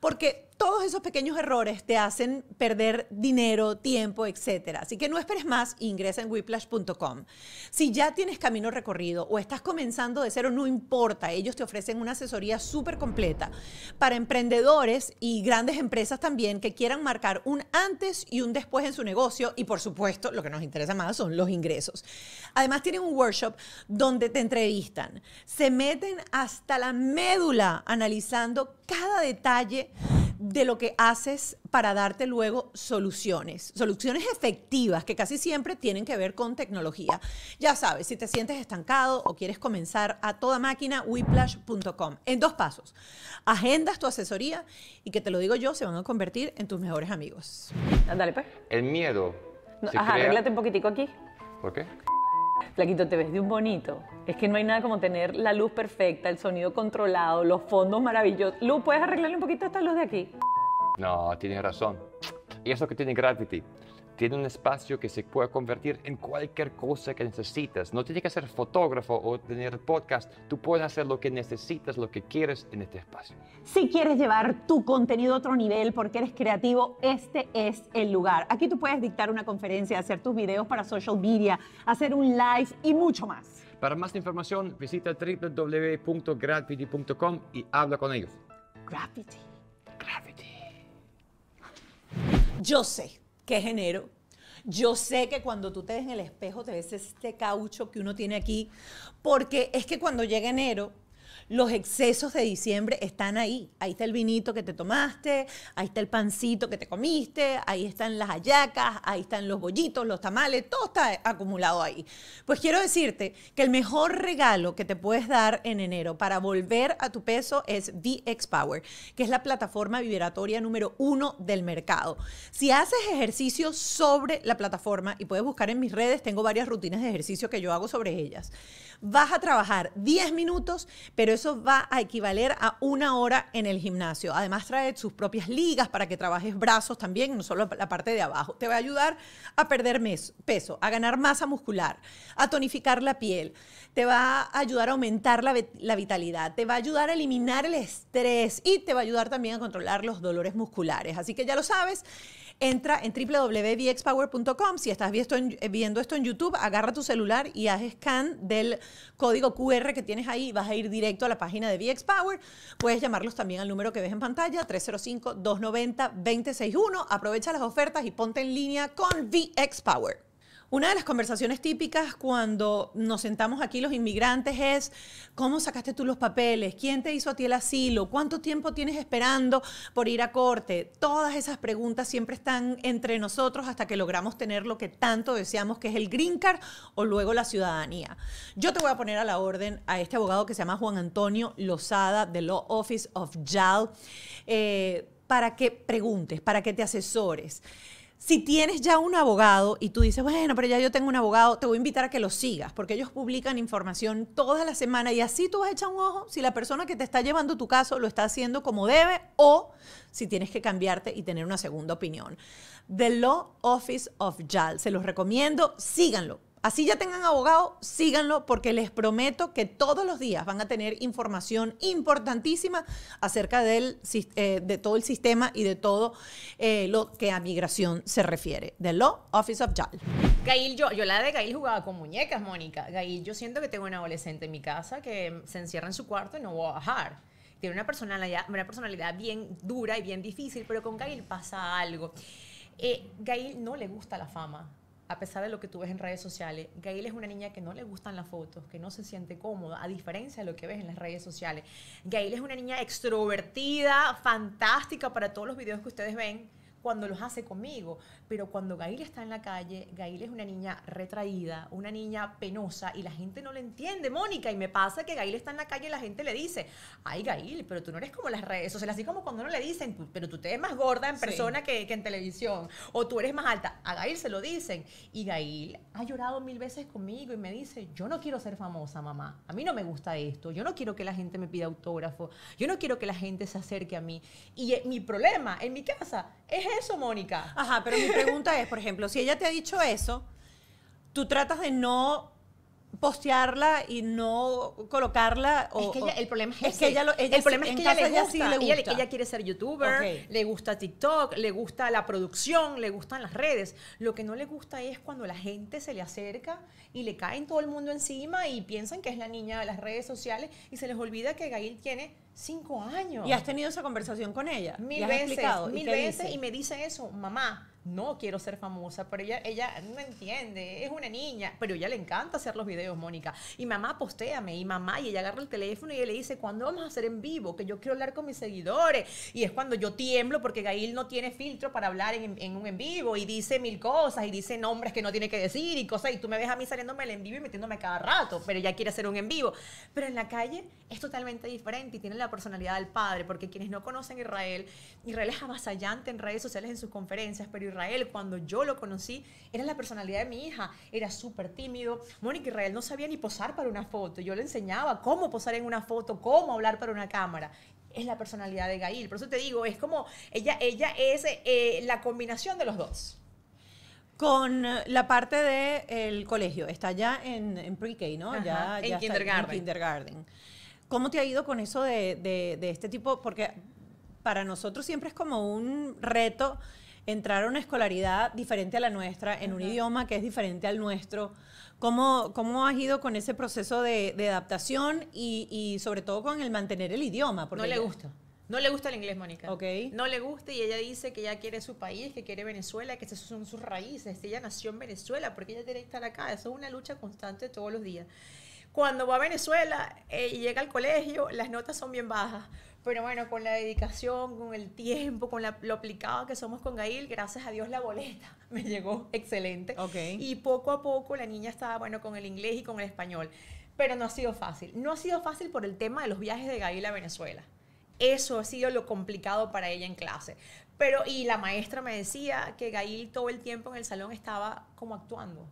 Porque todos esos pequeños errores te hacen perder dinero, tiempo, etc. Así que no esperes más, ingresa en whiplash.com. Si ya tienes camino recorrido o estás comenzando de cero, no importa, ellos te ofrecen una asesoría súper completa para emprendedores y grandes empresas también que quieran marcar un antes y un después en su negocio y por supuesto lo que nos interesa más son los ingresos. Además tienen un workshop donde te entrevistan, se meten hasta la médula analizando cada detalle de lo que haces para darte luego soluciones, soluciones efectivas que casi siempre tienen que ver con tecnología. Ya sabes, si te sientes estancado o quieres comenzar a toda máquina, whiplash.com. En dos pasos, agendas tu asesoría y que te lo digo yo, se van a convertir en tus mejores amigos. Dale, pues. El miedo. ajá, un poquitico aquí. ¿Por qué? Plaquito, te ves de un bonito. Es que no hay nada como tener la luz perfecta, el sonido controlado, los fondos maravillosos. Lu, ¿puedes arreglarle un poquito esta luz de aquí? No, tienes razón. Y eso que tiene Gravity tiene un espacio que se puede convertir en cualquier cosa que necesitas. No tienes que ser fotógrafo o tener podcast. Tú puedes hacer lo que necesitas, lo que quieres en este espacio. Si quieres llevar tu contenido a otro nivel porque eres creativo, este es el lugar. Aquí tú puedes dictar una conferencia, hacer tus videos para social media, hacer un live y mucho más. Para más información, visita www.graffiti.com y habla con ellos. Graffiti. Graffiti. Yo sé que enero, Yo sé que cuando tú te ves en el espejo te ves este caucho que uno tiene aquí, porque es que cuando llega enero los excesos de diciembre están ahí. Ahí está el vinito que te tomaste, ahí está el pancito que te comiste, ahí están las hallacas, ahí están los bollitos, los tamales, todo está acumulado ahí. Pues quiero decirte que el mejor regalo que te puedes dar en enero para volver a tu peso es VX Power, que es la plataforma vibratoria número uno del mercado. Si haces ejercicio sobre la plataforma y puedes buscar en mis redes, tengo varias rutinas de ejercicio que yo hago sobre ellas. Vas a trabajar 10 minutos, pero eso va a equivaler a una hora en el gimnasio. Además trae sus propias ligas para que trabajes brazos también, no solo la parte de abajo. Te va a ayudar a perder peso, a ganar masa muscular, a tonificar la piel. Te va a ayudar a aumentar la vitalidad. Te va a ayudar a eliminar el estrés y te va a ayudar también a controlar los dolores musculares. Así que ya lo sabes. Entra en www.vxpower.com. Si estás eh, viendo esto en YouTube, agarra tu celular y haz scan del código QR que tienes ahí. Vas a ir directo a la página de VX Power. Puedes llamarlos también al número que ves en pantalla, 305-290-261. Aprovecha las ofertas y ponte en línea con VX una de las conversaciones típicas cuando nos sentamos aquí los inmigrantes es, ¿cómo sacaste tú los papeles? ¿Quién te hizo a ti el asilo? ¿Cuánto tiempo tienes esperando por ir a corte? Todas esas preguntas siempre están entre nosotros hasta que logramos tener lo que tanto deseamos, que es el green card o luego la ciudadanía. Yo te voy a poner a la orden a este abogado que se llama Juan Antonio Lozada, de Law Office of JAL, eh, para que preguntes, para que te asesores si tienes ya un abogado y tú dices, bueno, pero ya yo tengo un abogado, te voy a invitar a que lo sigas, porque ellos publican información toda la semana y así tú vas a echar un ojo si la persona que te está llevando tu caso lo está haciendo como debe o si tienes que cambiarte y tener una segunda opinión. The Law Office of JAL, se los recomiendo, síganlo, Así ya tengan abogado, síganlo porque les prometo que todos los días van a tener información importantísima acerca eh, de todo el sistema y de todo eh, lo que a migración se refiere. The Law Office of JAL. Gail, yo, yo la de Gail jugaba con muñecas, Mónica. Gail, yo siento que tengo un adolescente en mi casa que se encierra en su cuarto y no va a bajar tiene una personalidad, una personalidad bien dura y bien difícil, pero con Gail pasa algo. Eh, Gail no le gusta la fama a pesar de lo que tú ves en redes sociales, Gail es una niña que no le gustan las fotos, que no se siente cómoda, a diferencia de lo que ves en las redes sociales. Gail es una niña extrovertida, fantástica para todos los videos que ustedes ven cuando los hace conmigo pero cuando Gail está en la calle, Gail es una niña retraída, una niña penosa y la gente no le entiende, Mónica. Y me pasa que Gail está en la calle y la gente le dice, ay Gail, pero tú no eres como las redes sociales, así como cuando no le dicen, pero tú te ves más gorda en persona que, que, en televisión, o tú eres más alta. A Gail se lo dicen. Y Gail ha llorado mil veces conmigo y me dice, yo no quiero ser famosa, mamá, a mí no me gusta esto, yo no quiero que la gente me pida autógrafo, yo no quiero que la gente se acerque a mí. Y eh, mi problema en mi casa es eso, Mónica. Ajá, pero pregunta es, por ejemplo, si ella te ha dicho eso, tú tratas de no postearla y no colocarla es que el problema es, que ella, quiere ser youtuber le gusta TikTok le gusta la producción le gustan las redes lo que no le gusta es cuando la gente se le acerca y le caen todo el mundo encima y piensan que es la niña de las redes sociales y se les olvida que Gail tiene cinco años y has tenido esa conversación con ella mil veces mil veces y me dice eso mamá no quiero ser famosa, pero ella, ella no entiende, es una niña, pero ella le encanta hacer los videos, Mónica. Y mamá, postéame, y mamá, y ella agarra el teléfono y ella le dice, ¿cuándo vamos a hacer en vivo? Que yo quiero hablar con mis seguidores. Y es cuando yo tiemblo porque Gail no tiene filtro para hablar en, un en vivo y dice mil cosas y dice nombres que no tiene que decir y cosas. Y tú me ves a mí saliéndome el en vivo y metiéndome cada rato, pero ella quiere hacer un en vivo. Pero en la calle es totalmente diferente y tiene la personalidad del padre, porque quienes no conocen Israel, Israel es avasallante en redes sociales en sus conferencias, pero Israel Israel, cuando yo lo conocí, era la personalidad de mi hija. Era súper tímido. Mónica Israel no sabía ni posar para una foto. Yo le enseñaba cómo posar en una foto, cómo hablar para una cámara es la personalidad de Gail. Por eso te digo, es como ella, ella es eh, la combinación de los dos. Con la parte del el colegio, está ya en, en pre-K, ¿no? ya, en, kindergarten. ¿Cómo te ha ido con eso de, de, de este tipo? Porque para nosotros siempre es como un reto entrar a una escolaridad diferente a la nuestra, en un idioma que es diferente al nuestro. ¿Cómo, cómo has ido con ese proceso de, adaptación y, sobre todo con el mantener el idioma? Porque no le gusta. No le gusta el inglés, Mónica. No le gusta y ella dice que ya quiere su país, que quiere Venezuela, que esas son sus raíces. Ella nació en Venezuela porque ella tiene que estar acá. Eso es una lucha constante todos los días. Cuando va a Venezuela eh, y llega al colegio, las notas son bien bajas pero bueno, con la dedicación, con el tiempo, con lo aplicado que somos con Gail, gracias a Dios la boleta *laughs* me llegó excelente. Y poco a poco la niña estaba, bueno, con el inglés y con el español. Pero no ha sido fácil. No ha sido fácil por el tema de los viajes de Gail a Venezuela. Eso ha sido lo complicado para ella en clase. Pero, y la maestra me decía que Gail todo el tiempo en el salón estaba como actuando,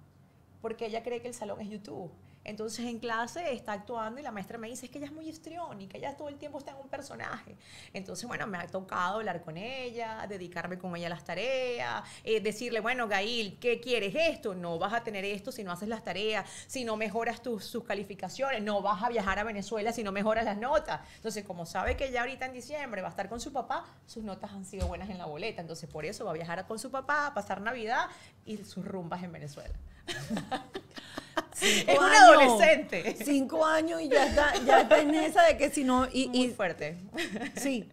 porque ella cree que el salón es YouTube. Entonces en clase está actuando y la maestra me dice, es que ella es muy histriónica, ella todo el tiempo está en un personaje. Entonces, bueno, me ha tocado hablar con ella, dedicarme con ella a las tareas, eh, decirle, bueno, Gail, ¿qué quieres esto? No vas a tener esto si no haces las tareas, si no mejoras tus, sus calificaciones, no vas a viajar a Venezuela si no mejoras las notas. Entonces, como sabe que ella ahorita en diciembre va a estar con su papá, sus notas han sido buenas en la boleta. Entonces, por eso va a viajar con su papá, a pasar Navidad y sus rumbas en Venezuela. *laughs* *laughs* es un adolescente. Cinco años y ya está, ya está en esa de que si no. Y, Muy fuerte. Sí,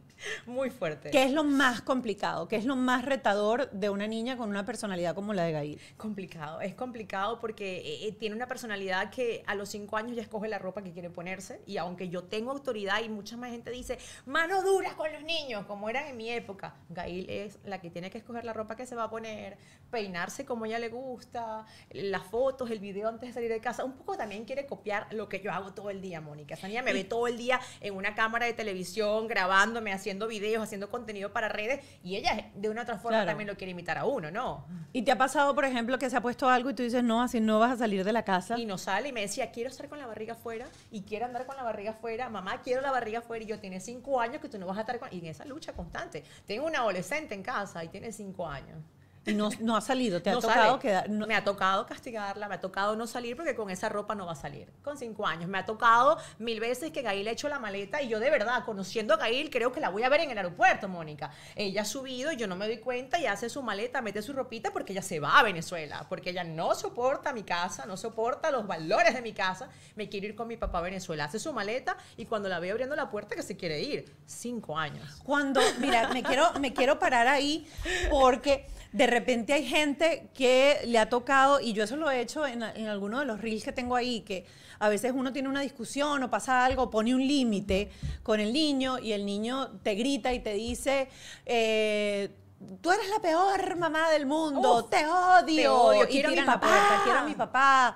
muy fuerte. ¿Qué es lo más complicado? ¿Qué es lo más retador de una niña con una personalidad como la de Gail? Complicado. Es complicado porque eh, eh, tiene una personalidad que a los cinco años ya escoge la ropa que quiere ponerse. Y aunque yo tengo autoridad y mucha más gente dice, mano dura con los niños, como eran en mi época, Gail es la que tiene que escoger la ropa que se va a poner, peinarse como ella le gusta, las fotos, el video antes de salir de casa. Un poco también quiere copiar lo que yo hago todo el día, Mónica. Esa niña me ve todo el día en una cámara de televisión grabándome, haciendo haciendo videos, haciendo contenido para redes y ella de una otra forma también lo quiere imitar a uno, ¿no? ¿Y te ha pasado, por ejemplo, que se ha puesto algo y tú dices, no, así no vas a salir de la casa? Y no sale y me decía, quiero estar con la barriga afuera y quiero andar con la barriga afuera, mamá, quiero la barriga afuera y yo tiene cinco años que tú no vas a estar con... Y en esa lucha constante. Tengo una adolescente en casa y tiene cinco años. No, no ha salido, te ha tocado quedar, Me ha tocado castigarla, me ha tocado no salir porque con esa ropa no va a salir. Con cinco años. Me ha tocado mil veces que Gail ha hecho la maleta y yo de verdad, conociendo a Gail, creo que la voy a ver en el aeropuerto, Mónica. Ella ha subido, yo no me doy cuenta y hace su maleta, mete su ropita porque ella se va a Venezuela, porque ella no soporta mi casa, no soporta los valores de mi casa. Me quiero ir con mi papá a Venezuela. Hace su maleta y cuando la veo abriendo la puerta que se quiere ir. Cinco años. Cuando, mira, me quiero, me quiero parar ahí porque de repente hay gente que le ha tocado, y yo eso lo he hecho en, en alguno de los reels que tengo ahí, que a veces uno tiene una discusión o pasa algo, pone un límite con el niño y el niño te grita y te dice... Eh, tú eres la peor mamá del mundo, te odio, quiero a mi papá,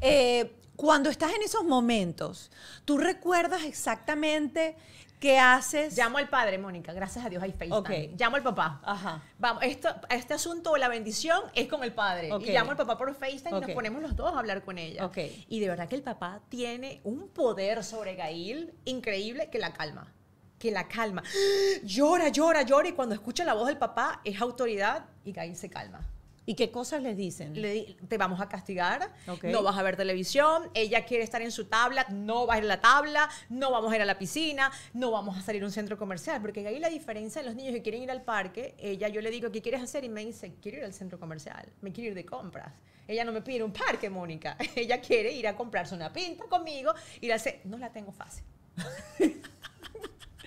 eh, cuando estás en esos momentos, tú recuerdas exactamente ¿Qué haces? Llamo al padre, Mónica. Gracias a Dios hay FaceTime. Llamo al papá. Ajá. Vamos, esto, este asunto, la bendición, es con el padre. Y llamo al papá por FaceTime y nos ponemos los dos a hablar con ella. Y de verdad que el papá tiene un poder sobre Gail increíble que la calma. Que la calma. *gasps* Llora, llora, llora. Y cuando escucha la voz del papá, es autoridad y Gail se calma. ¿Y qué cosas les dicen? Le, te vamos a castigar, no vas a ver televisión, ella quiere estar en su tabla, no va a ir a la tabla, no vamos a ir a la piscina, no vamos a salir a un centro comercial, porque ahí la diferencia de los niños que quieren ir al parque, ella yo le digo, ¿qué quieres hacer? Y me dice, quiero ir al centro comercial, me quiero ir de compras. Ella no me pide un parque, Mónica, *laughs* ella quiere ir a comprarse una pinta conmigo y la hace, no la tengo fácil. *laughs*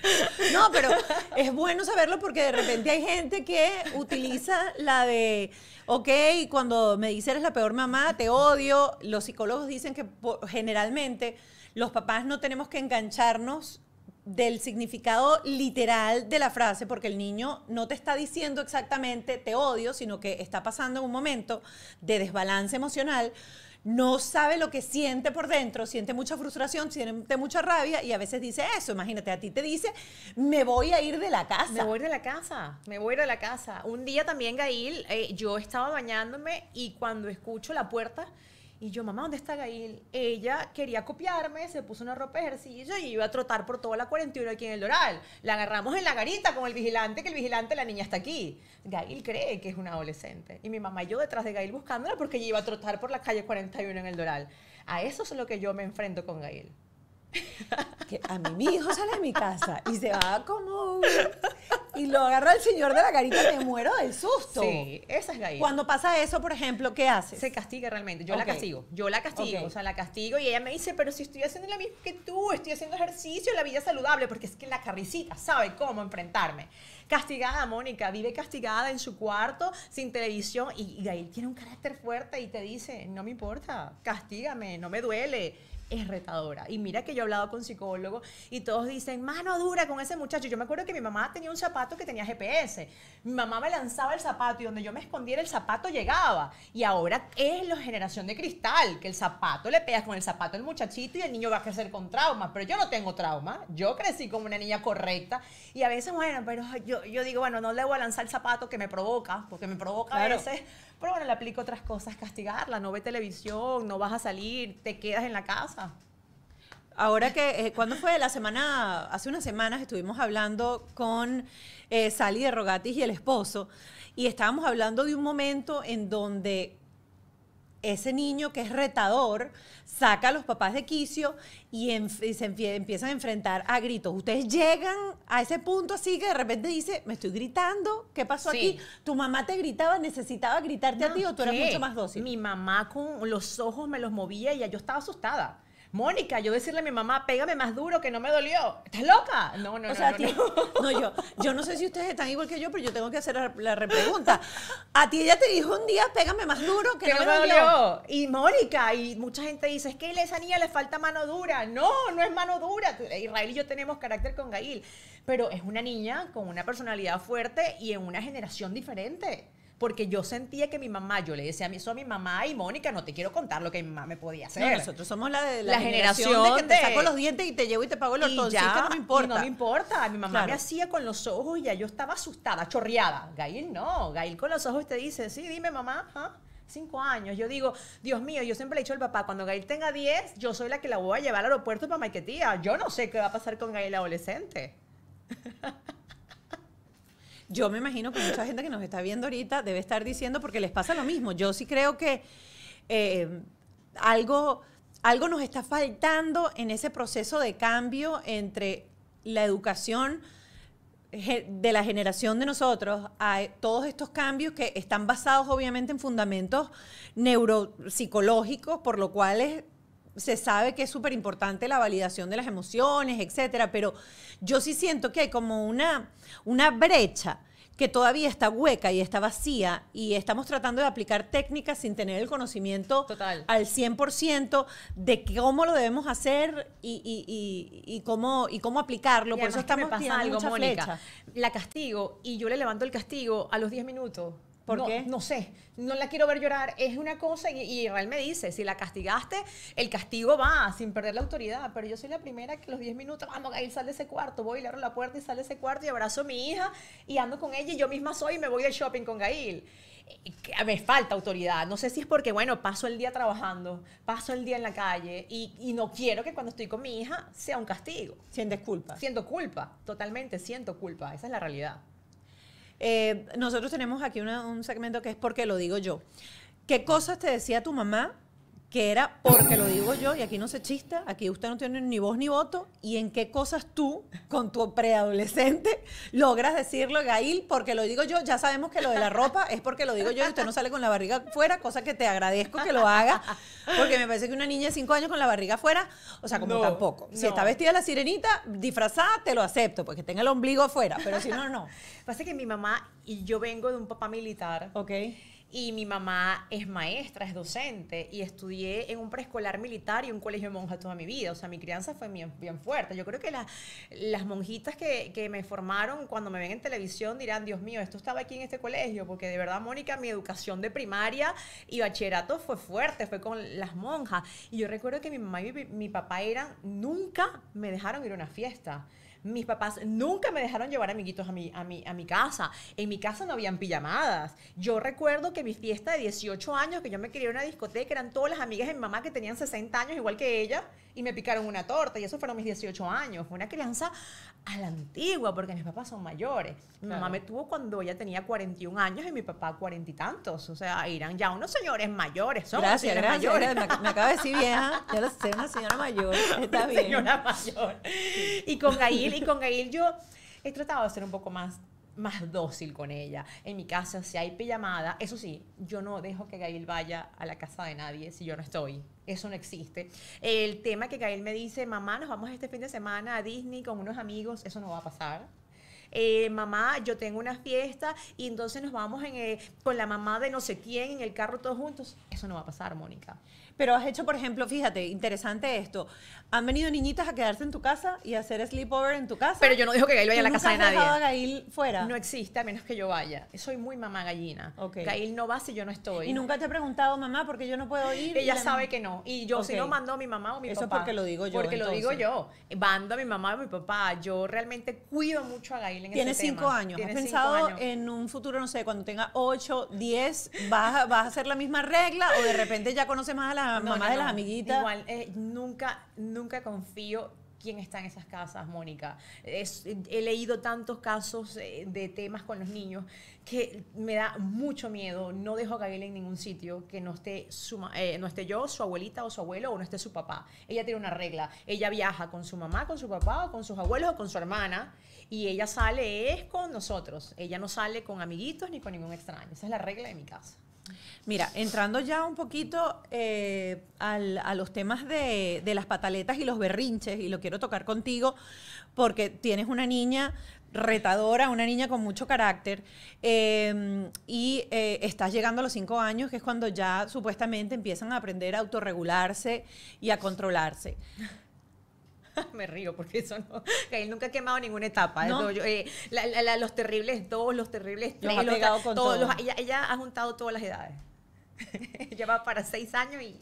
*laughs* No, pero es bueno saberlo porque de repente hay gente que utiliza la de, ok, cuando me dice eres la peor mamá, te odio. Los psicólogos dicen que generalmente los papás no tenemos que engancharnos del significado literal de la frase, porque el niño no te está diciendo exactamente te odio, sino que está pasando un momento de desbalance emocional no sabe lo que siente por dentro, siente mucha frustración, siente mucha rabia y a veces dice eso. Imagínate, a ti te dice, me voy a ir de la casa. Me voy de la casa, me voy de la casa. Un día también, Gail, eh, yo estaba bañándome y cuando escucho la puerta y yo, mamá, ¿dónde está Gail? Ella quería copiarme, se puso una ropa de ejercicio y iba a trotar por toda la 41 aquí en el Doral. La agarramos en la garita con el vigilante, que el vigilante, la niña está aquí. Gail cree que es una adolescente. Y mi mamá y yo detrás de Gail buscándola porque ella iba a trotar por la calle 41 en el Doral. A eso es lo que yo me enfrento con Gail que a mi hijo sale de mi casa y se va como y lo agarra el señor de la carita y me muero de susto. Sí, esa es Cuando pasa eso, por ejemplo, ¿qué hace? Se castiga realmente. Yo la castigo. Yo la castigo. O sea, la castigo y ella me dice, pero si estoy haciendo la misma que tú, estoy haciendo ejercicio, la vida saludable, porque es que la carricita sabe cómo enfrentarme. Castigada, Mónica, vive castigada en su cuarto, sin televisión, y, Gail tiene un carácter fuerte y te dice, no me importa, castígame, no me duele es retadora. Y mira que yo he hablado con psicólogos y todos dicen, mano dura con ese muchacho. Yo me acuerdo que mi mamá tenía un zapato que tenía GPS. Mi mamá me lanzaba el zapato y donde yo me escondiera el zapato llegaba. Y ahora es la generación de cristal, que el zapato le pegas con el zapato al muchachito y el niño va a crecer con trauma, Pero yo no tengo trauma. Yo crecí como una niña correcta. Y a veces, bueno, pero yo, digo, bueno, no le voy a lanzar el zapato que me provoca, porque me provoca a veces pero bueno, le aplico otras cosas, castigarla, no ve televisión, no vas a salir, te quedas en la casa. Ahora que, eh, ¿cuándo fue? La semana, hace unas semanas estuvimos hablando con eh, Sally de Rogatis y el esposo, y estábamos hablando de un momento en donde ese niño que es retador saca a los papás de quicio y, se empiezan a enfrentar a gritos. Ustedes llegan a ese punto así que de repente dice, me estoy gritando, ¿qué pasó aquí? Tu mamá te gritaba, necesitaba gritarte a ti o tú eras mucho más dócil. Mi mamá con los ojos me los movía y yo estaba asustada. Mónica, yo decirle a mi mamá, pégame más duro que no me dolió. ¿Estás loca? No, no, o no. Sea, no, *laughs* yo, no sé si ustedes están igual que yo, pero yo tengo que hacer la, repregunta. A ti ella te dijo un día, pégame más duro que, no, me, dolió. Y Mónica, y mucha gente dice, es que a esa niña le falta mano dura. No, no es mano dura. Israel y yo tenemos carácter con Gail. Pero es una niña con una personalidad fuerte y en una generación diferente porque yo sentía que mi mamá, yo le decía eso a mi mamá, y Mónica, no te quiero contar lo que mi mamá me podía hacer. nosotros somos la de la, generación, de que te saco los dientes y te llevo y te pago el ortodoncista, no me importa. no me importa, mi mamá me hacía con los ojos y ya yo estaba asustada, chorreada. Gail no, Gail con los ojos te dice, sí, dime mamá, ¿ah? cinco años. Yo digo, Dios mío, yo siempre le he dicho al papá, cuando Gail tenga 10, yo soy la que la voy a llevar al aeropuerto para tía. Yo no sé qué va a pasar con Gail adolescente. *laughs* Yo me imagino que mucha gente que nos está viendo ahorita debe estar diciendo porque les pasa lo mismo. Yo sí creo que eh, algo, algo nos está faltando en ese proceso de cambio entre la educación de la generación de nosotros a todos estos cambios que están basados obviamente en fundamentos neuropsicológicos, por lo cual es se sabe que es súper importante la validación de las emociones, etcétera, pero yo sí siento que hay como una, una brecha que todavía está hueca y está vacía y estamos tratando de aplicar técnicas sin tener el conocimiento Total. al 100% de cómo lo debemos hacer y, cómo, y cómo aplicarlo. Por eso estamos pasando mucha algo, La castigo y yo le levanto el castigo a los 10 minutos no, No sé, no la quiero ver llorar. Es una cosa y, Israel me dice, si la castigaste, el castigo va sin perder la autoridad. Pero yo soy la primera que los 10 minutos, vamos, Gail, sale de ese cuarto. Voy, le abro la puerta y sale de ese cuarto y abrazo a mi hija y ando con ella y yo misma soy y me voy de shopping con Gail eh, me falta autoridad. No sé si es porque, bueno, paso el día trabajando, paso el día en la calle y, y, no quiero que cuando estoy con mi hija sea un castigo. Sientes culpa. Siento culpa, totalmente siento culpa. Esa es la realidad. Eh, nosotros tenemos aquí un segmento que es porque lo digo yo. ¿Qué cosas te decía tu mamá que era porque lo digo yo y aquí no se chista, aquí usted no tiene ni voz ni voto y en qué cosas tú con tu preadolescente *laughs* logras decirlo, Gail, porque lo digo yo, ya sabemos que lo de la ropa es porque lo digo yo y usted no sale con la barriga fuera, cosa que te agradezco que lo haga, porque me parece que una niña de 5 años con la barriga fuera, o sea, como tampoco. Si está vestida la sirenita, disfrazada, te lo acepto, porque tenga el ombligo fuera pero si no, no. *laughs* Pasa que mi mamá y yo vengo de un papá militar. Ok y mi mamá es maestra, es docente y estudié en un preescolar militar y un colegio de monjas toda mi vida. O sea, mi crianza fue bien, fuerte. Yo creo que las monjitas que, me formaron cuando me ven en televisión dirán, Dios mío, esto estaba aquí en este colegio, porque de verdad, Mónica, mi educación de primaria y bachillerato fue fuerte, fue con las monjas. Y yo recuerdo que mi mamá y mi, papá eran, nunca me dejaron ir a una fiesta. Mis papás nunca me dejaron llevar amiguitos a mi, a a mi casa. En mi casa no habían pijamadas. Yo recuerdo que mi fiesta de 18 años, que yo me quería una discoteca, eran todas las amigas de mi mamá que tenían 60 años, igual que ella y me picaron una torta y eso fueron mis 18 años. Fue una crianza a la antigua porque mis papás son mayores. Mi mamá me tuvo cuando ella tenía 41 años y mi papá cuarenta y tantos. O sea, eran ya unos señores mayores. gracias, gracias, Me, acaba de decir vieja, ya lo sé, una señora mayor. *laughs* Está bien. Señora mayor. Y con Gail, y con Gail yo he tratado de ser un poco más más dócil con ella. En mi casa, si hay pijamada, eso sí, yo no dejo que Gail vaya a la casa de nadie si yo no estoy. Eso no existe. El tema que Gael me dice, mamá, nos vamos este fin de semana a Disney con unos amigos, eso no va a pasar eh, mamá, yo tengo una fiesta y entonces nos vamos eh, con la mamá de no sé quién en el carro todos juntos. Eso no va a pasar, Mónica. Pero has hecho, por ejemplo, fíjate, interesante esto. Han venido niñitas a quedarse en tu casa y hacer sleepover en tu casa. Pero yo no digo que Gail vaya a la casa de nadie. ¿Nunca has dejado a Gail fuera? No existe, a menos que yo vaya. Soy muy mamá gallina. Okay. Gail no va si yo no estoy. ¿Y nunca te he preguntado, mamá, porque yo no puedo ir? Ella sabe que no. Y yo si no mando a mi mamá o mi papá. Eso es porque lo digo yo. Porque lo digo yo. Mando a mi mamá o a mi papá. Yo realmente cuido mucho a Gail tiene cinco años. ¿Has pensado en un futuro, no sé, cuando tenga ocho, diez, vas, a hacer la misma regla o de repente ya conoce más a la mamá de las amiguitas? Igual, eh, nunca, nunca confío quién está en esas casas, Mónica. he leído tantos casos eh, de temas con los niños que me da mucho miedo. No dejo a Gabriela en ningún sitio que no esté, eh, no esté yo, su abuelita o su abuelo o no esté su papá. Ella tiene una regla. Ella viaja con su mamá, con su papá o con sus abuelos o con su hermana y ella sale es con nosotros. Ella no sale con amiguitos ni con ningún extraño. Esa es la regla de mi casa. Mira, entrando ya un poquito eh, a los temas de, las pataletas y los berrinches, y lo quiero tocar contigo, porque tienes una niña retadora, una niña con mucho carácter, eh, y eh, estás llegando a los cinco años, que es cuando ya supuestamente empiezan a aprender a autorregularse y a controlarse. *laughs* me río porque eso no. Él nunca ha quemado ninguna etapa. Eh, los terribles dos, los terribles tres. Los, todos, ella, ha juntado todas las edades. *laughs* Lleva para seis años y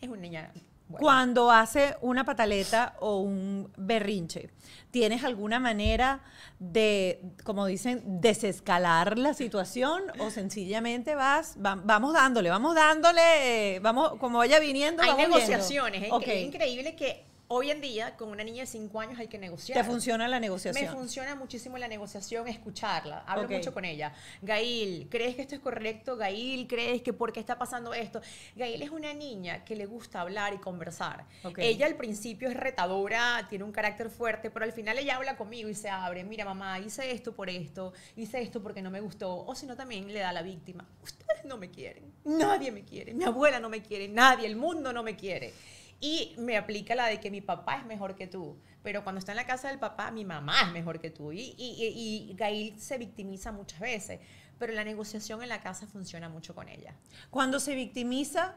es una niña. Cuando hace una pataleta o un berrinche, ¿tienes alguna manera de, como dicen, desescalar la situación o *laughs* sencillamente vas, vamos dándole, vamos dándole, vamos, como vaya viniendo? Hay negociaciones, es increíble que Hoy en día, con una niña de 5 años hay que negociar. ¿Te funciona la negociación? Me funciona muchísimo la negociación, escucharla. Hablo mucho con ella. Gail, ¿crees que esto es correcto? Gail, ¿crees que por qué está pasando esto? Gail es una niña que le gusta hablar y conversar. Ella al principio es retadora, tiene un carácter fuerte, pero al final ella habla conmigo y se abre. Mira, mamá, hice esto por esto, hice esto porque no me gustó. O si no, también le da a la víctima. Ustedes no me quieren. Nadie me quiere. Mi abuela no me quiere. Nadie. El mundo no me quiere. Y me aplica la de que mi papá es mejor que tú. Pero cuando está en la casa del papá, mi mamá es mejor que tú. Y, y, y Gail se victimiza muchas veces. Pero la negociación en la casa funciona mucho con ella. Cuando se victimiza,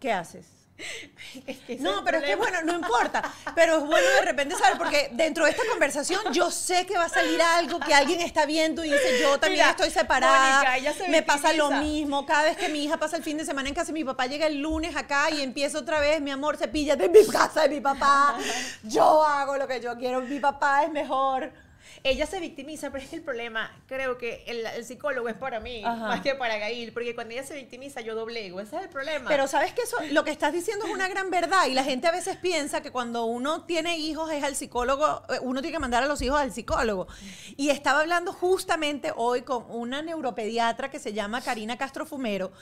¿qué haces? *laughs* no, pero es que bueno, no importa. Pero es bueno de repente saber, porque dentro de esta conversación yo sé que va a salir algo que alguien está viendo y dice, yo también estoy separada, me pasa lo mismo. Cada vez que mi hija pasa el fin de semana en casa, mi papá llega el lunes acá y empieza otra vez, mi amor, pilla de mi *laughs* casa de mi papá. Yo hago lo que yo quiero, mi papá es mejor ella se victimiza, pero es que el problema, creo que el, psicólogo es para mí, más que para Gail, porque cuando ella se victimiza yo doblego, ese es el problema. Pero sabes que eso, lo que estás diciendo es una gran verdad y la gente a veces piensa que cuando uno tiene hijos es al psicólogo, eh, uno tiene que mandar a los hijos al psicólogo. Y estaba hablando justamente hoy con una neuropediatra que se llama Karina Castro Fumero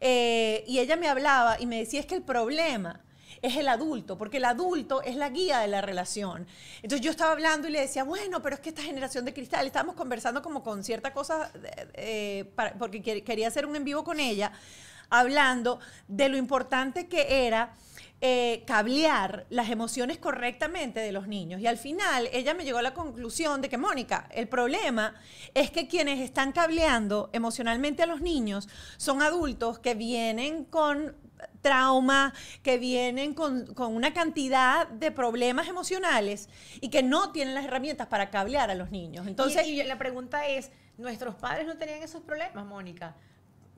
eh, y ella me hablaba y me decía es que el problema es el adulto, porque el adulto es la guía de la relación. Entonces yo estaba hablando y le decía, bueno, pero es que esta generación de cristal, estábamos conversando como con cierta cosa, eh, porque quería hacer un en vivo con ella, hablando de lo importante que era. Eh, cablear las emociones correctamente de los niños. Y al final ella me llegó a la conclusión de que, Mónica, el problema es que quienes están cableando emocionalmente a los niños son adultos que vienen con trauma, que vienen con, con, una cantidad de problemas emocionales y que no tienen las herramientas para cablear a los niños. Entonces, y la pregunta es, ¿nuestros padres no tenían esos problemas, Mónica?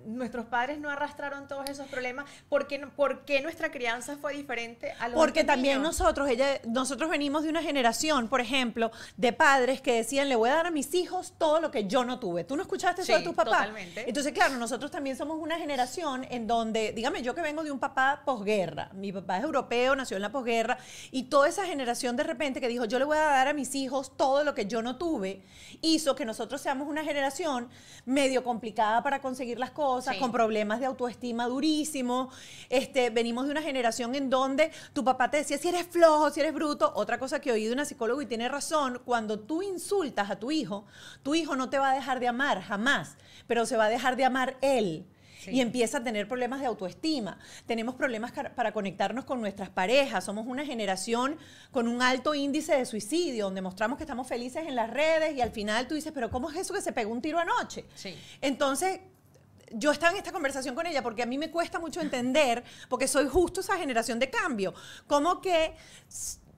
nuestros padres no arrastraron todos esos problemas, ¿por qué, nuestra crianza fue diferente a los Porque también nosotros, ella, nosotros venimos de una generación, por ejemplo, de padres que decían, le voy a dar a mis hijos todo lo que yo no tuve. ¿Tú no escuchaste eso de tus papás? Totalmente. Entonces, claro, nosotros también somos una generación en donde, dígame, yo que vengo de un papá posguerra, mi papá es europeo, nació en la posguerra, y toda esa generación de repente que dijo, yo le voy a dar a mis hijos todo lo que yo no tuve, hizo que nosotros seamos una generación medio complicada para conseguir las cosas con problemas de autoestima durísimos. Este, venimos de una generación en donde tu papá te decía si eres flojo, si eres bruto. Otra cosa que oído de una psicóloga y tiene razón, cuando tú insultas a tu hijo, tu hijo no te va a dejar de amar jamás, pero se va a dejar de amar él. y empieza a tener problemas de autoestima. Tenemos problemas para conectarnos con nuestras parejas. Somos una generación con un alto índice de suicidio, donde mostramos que estamos felices en las redes y al final tú dices, pero ¿cómo es eso que se pegó un tiro anoche? Sí. Entonces, yo estaba en esta conversación con ella porque a mí me cuesta mucho entender, porque soy justo esa generación de cambio, como que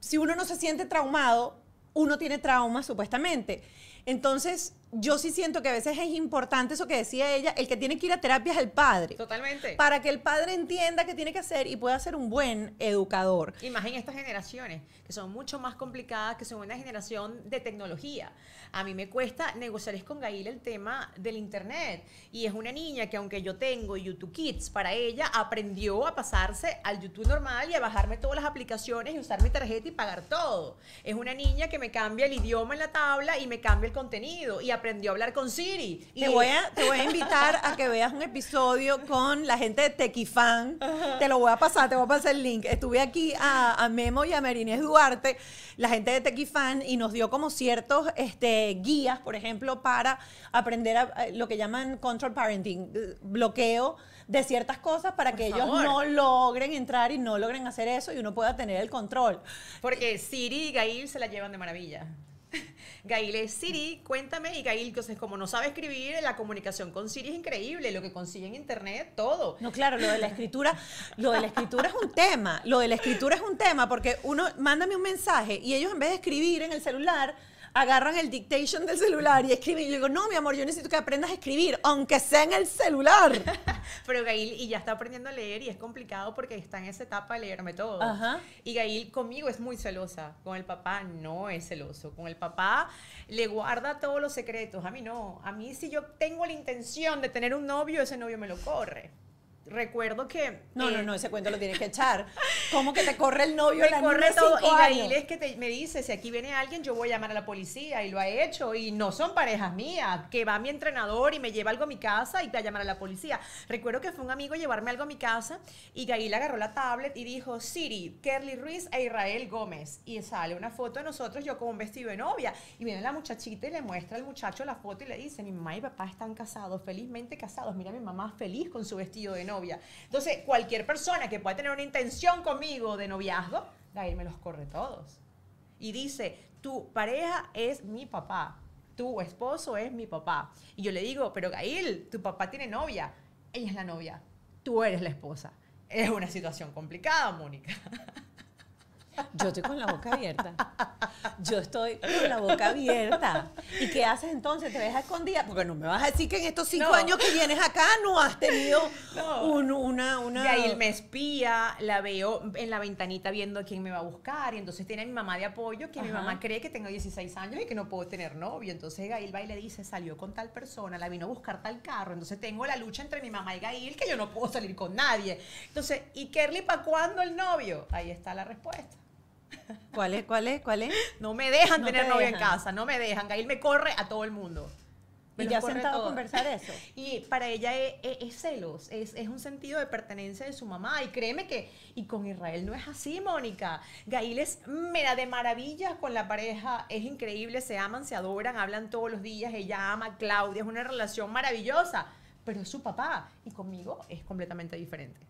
si uno no se siente traumado, uno tiene trauma supuestamente. Entonces, yo sí siento que a veces es importante eso que decía ella, el que tiene que ir a terapia es el padre. Totalmente. Para que el padre entienda qué tiene que hacer y pueda ser un buen educador. Y estas generaciones, que son mucho más complicadas, que son una generación de tecnología. A mí me cuesta negociar con Gail el tema del Internet. Y es una niña que aunque yo tengo YouTube Kids, para ella aprendió a pasarse al YouTube normal y a bajarme todas las aplicaciones y usar mi tarjeta y pagar todo. Es una niña que me cambia el idioma en la tabla y me cambia el contenido. Y aprendió a hablar con Siri. Te, voy a, te voy a invitar a que veas un episodio con la gente de Tequifan. Te lo voy a pasar, te voy a pasar el link. Estuve aquí a, Memo y a Merinés Duarte, la gente de Tequifan, y nos dio como ciertos este, guías, por ejemplo, para aprender a, eh, lo que llaman control parenting, eh, bloqueo de ciertas cosas para que ellos no logren entrar y no logren hacer eso y uno pueda tener el control. Porque Siri y Gail se la llevan de maravilla. *laughs* Gail es Siri, cuéntame. Y Gail, como no sabe escribir, la comunicación con Siri es increíble, lo que consigue en internet, todo. No, claro, lo de la escritura, lo de la escritura es un tema. Lo de la escritura es un tema, porque uno, mándame un mensaje y ellos en vez de escribir en el celular, agarran el dictation del celular y escriben. Y yo digo, no, mi amor, yo necesito que aprendas a escribir, aunque sea en el celular. *laughs* Pero Gail, y ya está aprendiendo a leer y es complicado porque está en esa etapa de leerme todo. Y Gail conmigo es muy celosa, con el papá no es celoso. Con el papá le guarda todos los secretos, a mí no. A mí si yo tengo la intención de tener un novio, ese novio me lo corre recuerdo que... No, no, eh, no, ese cuento lo tienes que *laughs* echar. ¿Cómo que te corre el novio? Me corre todo. y Gail es que te, me dice, si aquí viene alguien, yo voy a llamar a la policía y lo ha hecho. Y no son parejas mías, que va mi entrenador y me lleva algo a mi casa y te va a llamar a la policía. Recuerdo que fue un amigo llevarme algo a mi casa y Gail agarró la tablet y dijo, Siri, Kerly Ruiz e Israel Gómez. Y sale una foto de nosotros, yo con un vestido de novia. Y viene la muchachita y le muestra al muchacho la foto y le dice, mi mamá y papá están casados, felizmente casados. Mira, mi mamá feliz con su vestido de novia. Entonces, cualquier persona que pueda tener una intención conmigo de noviazgo, Gael me los corre todos. Y dice, tu pareja es mi papá, tu esposo es mi papá. Y yo le digo, pero Gail, tu papá tiene novia, ella es la novia, tú eres la esposa. Es una situación complicada, Mónica. *laughs* Yo estoy con la boca abierta. Yo estoy con la boca abierta. ¿Y qué haces entonces? ¿Te dejas escondida? Porque no me vas a decir que en estos cinco años que vienes acá no has tenido una, una... Y ahí me espía, la veo en la ventanita viendo a quién me va a buscar. Y entonces tiene a mi mamá de apoyo, que mi mamá cree que tengo 16 años y que no puedo tener novio. Entonces Gail va y le dice, salió con tal persona, la vino a buscar tal carro. Entonces tengo la lucha entre mi mamá y Gail que yo no puedo salir con nadie. Entonces, ¿y Kerly para cuándo el novio? Ahí está la respuesta. ¿Cuál es? ¿Cuál es? ¿Cuál es? No me dejan tener novia en casa, no me dejan. Gail me corre a todo el mundo. y ya sentado a conversar *laughs* eso. Y para ella e, e, es, celos, es, un sentido de pertenencia de su mamá. Y créeme que, y con Israel no es así, Mónica. Gail es de maravillas con la pareja, es increíble, se aman, se adoran, hablan todos los días, ella ama a Claudia, es una relación maravillosa. Pero es su papá y conmigo es completamente diferente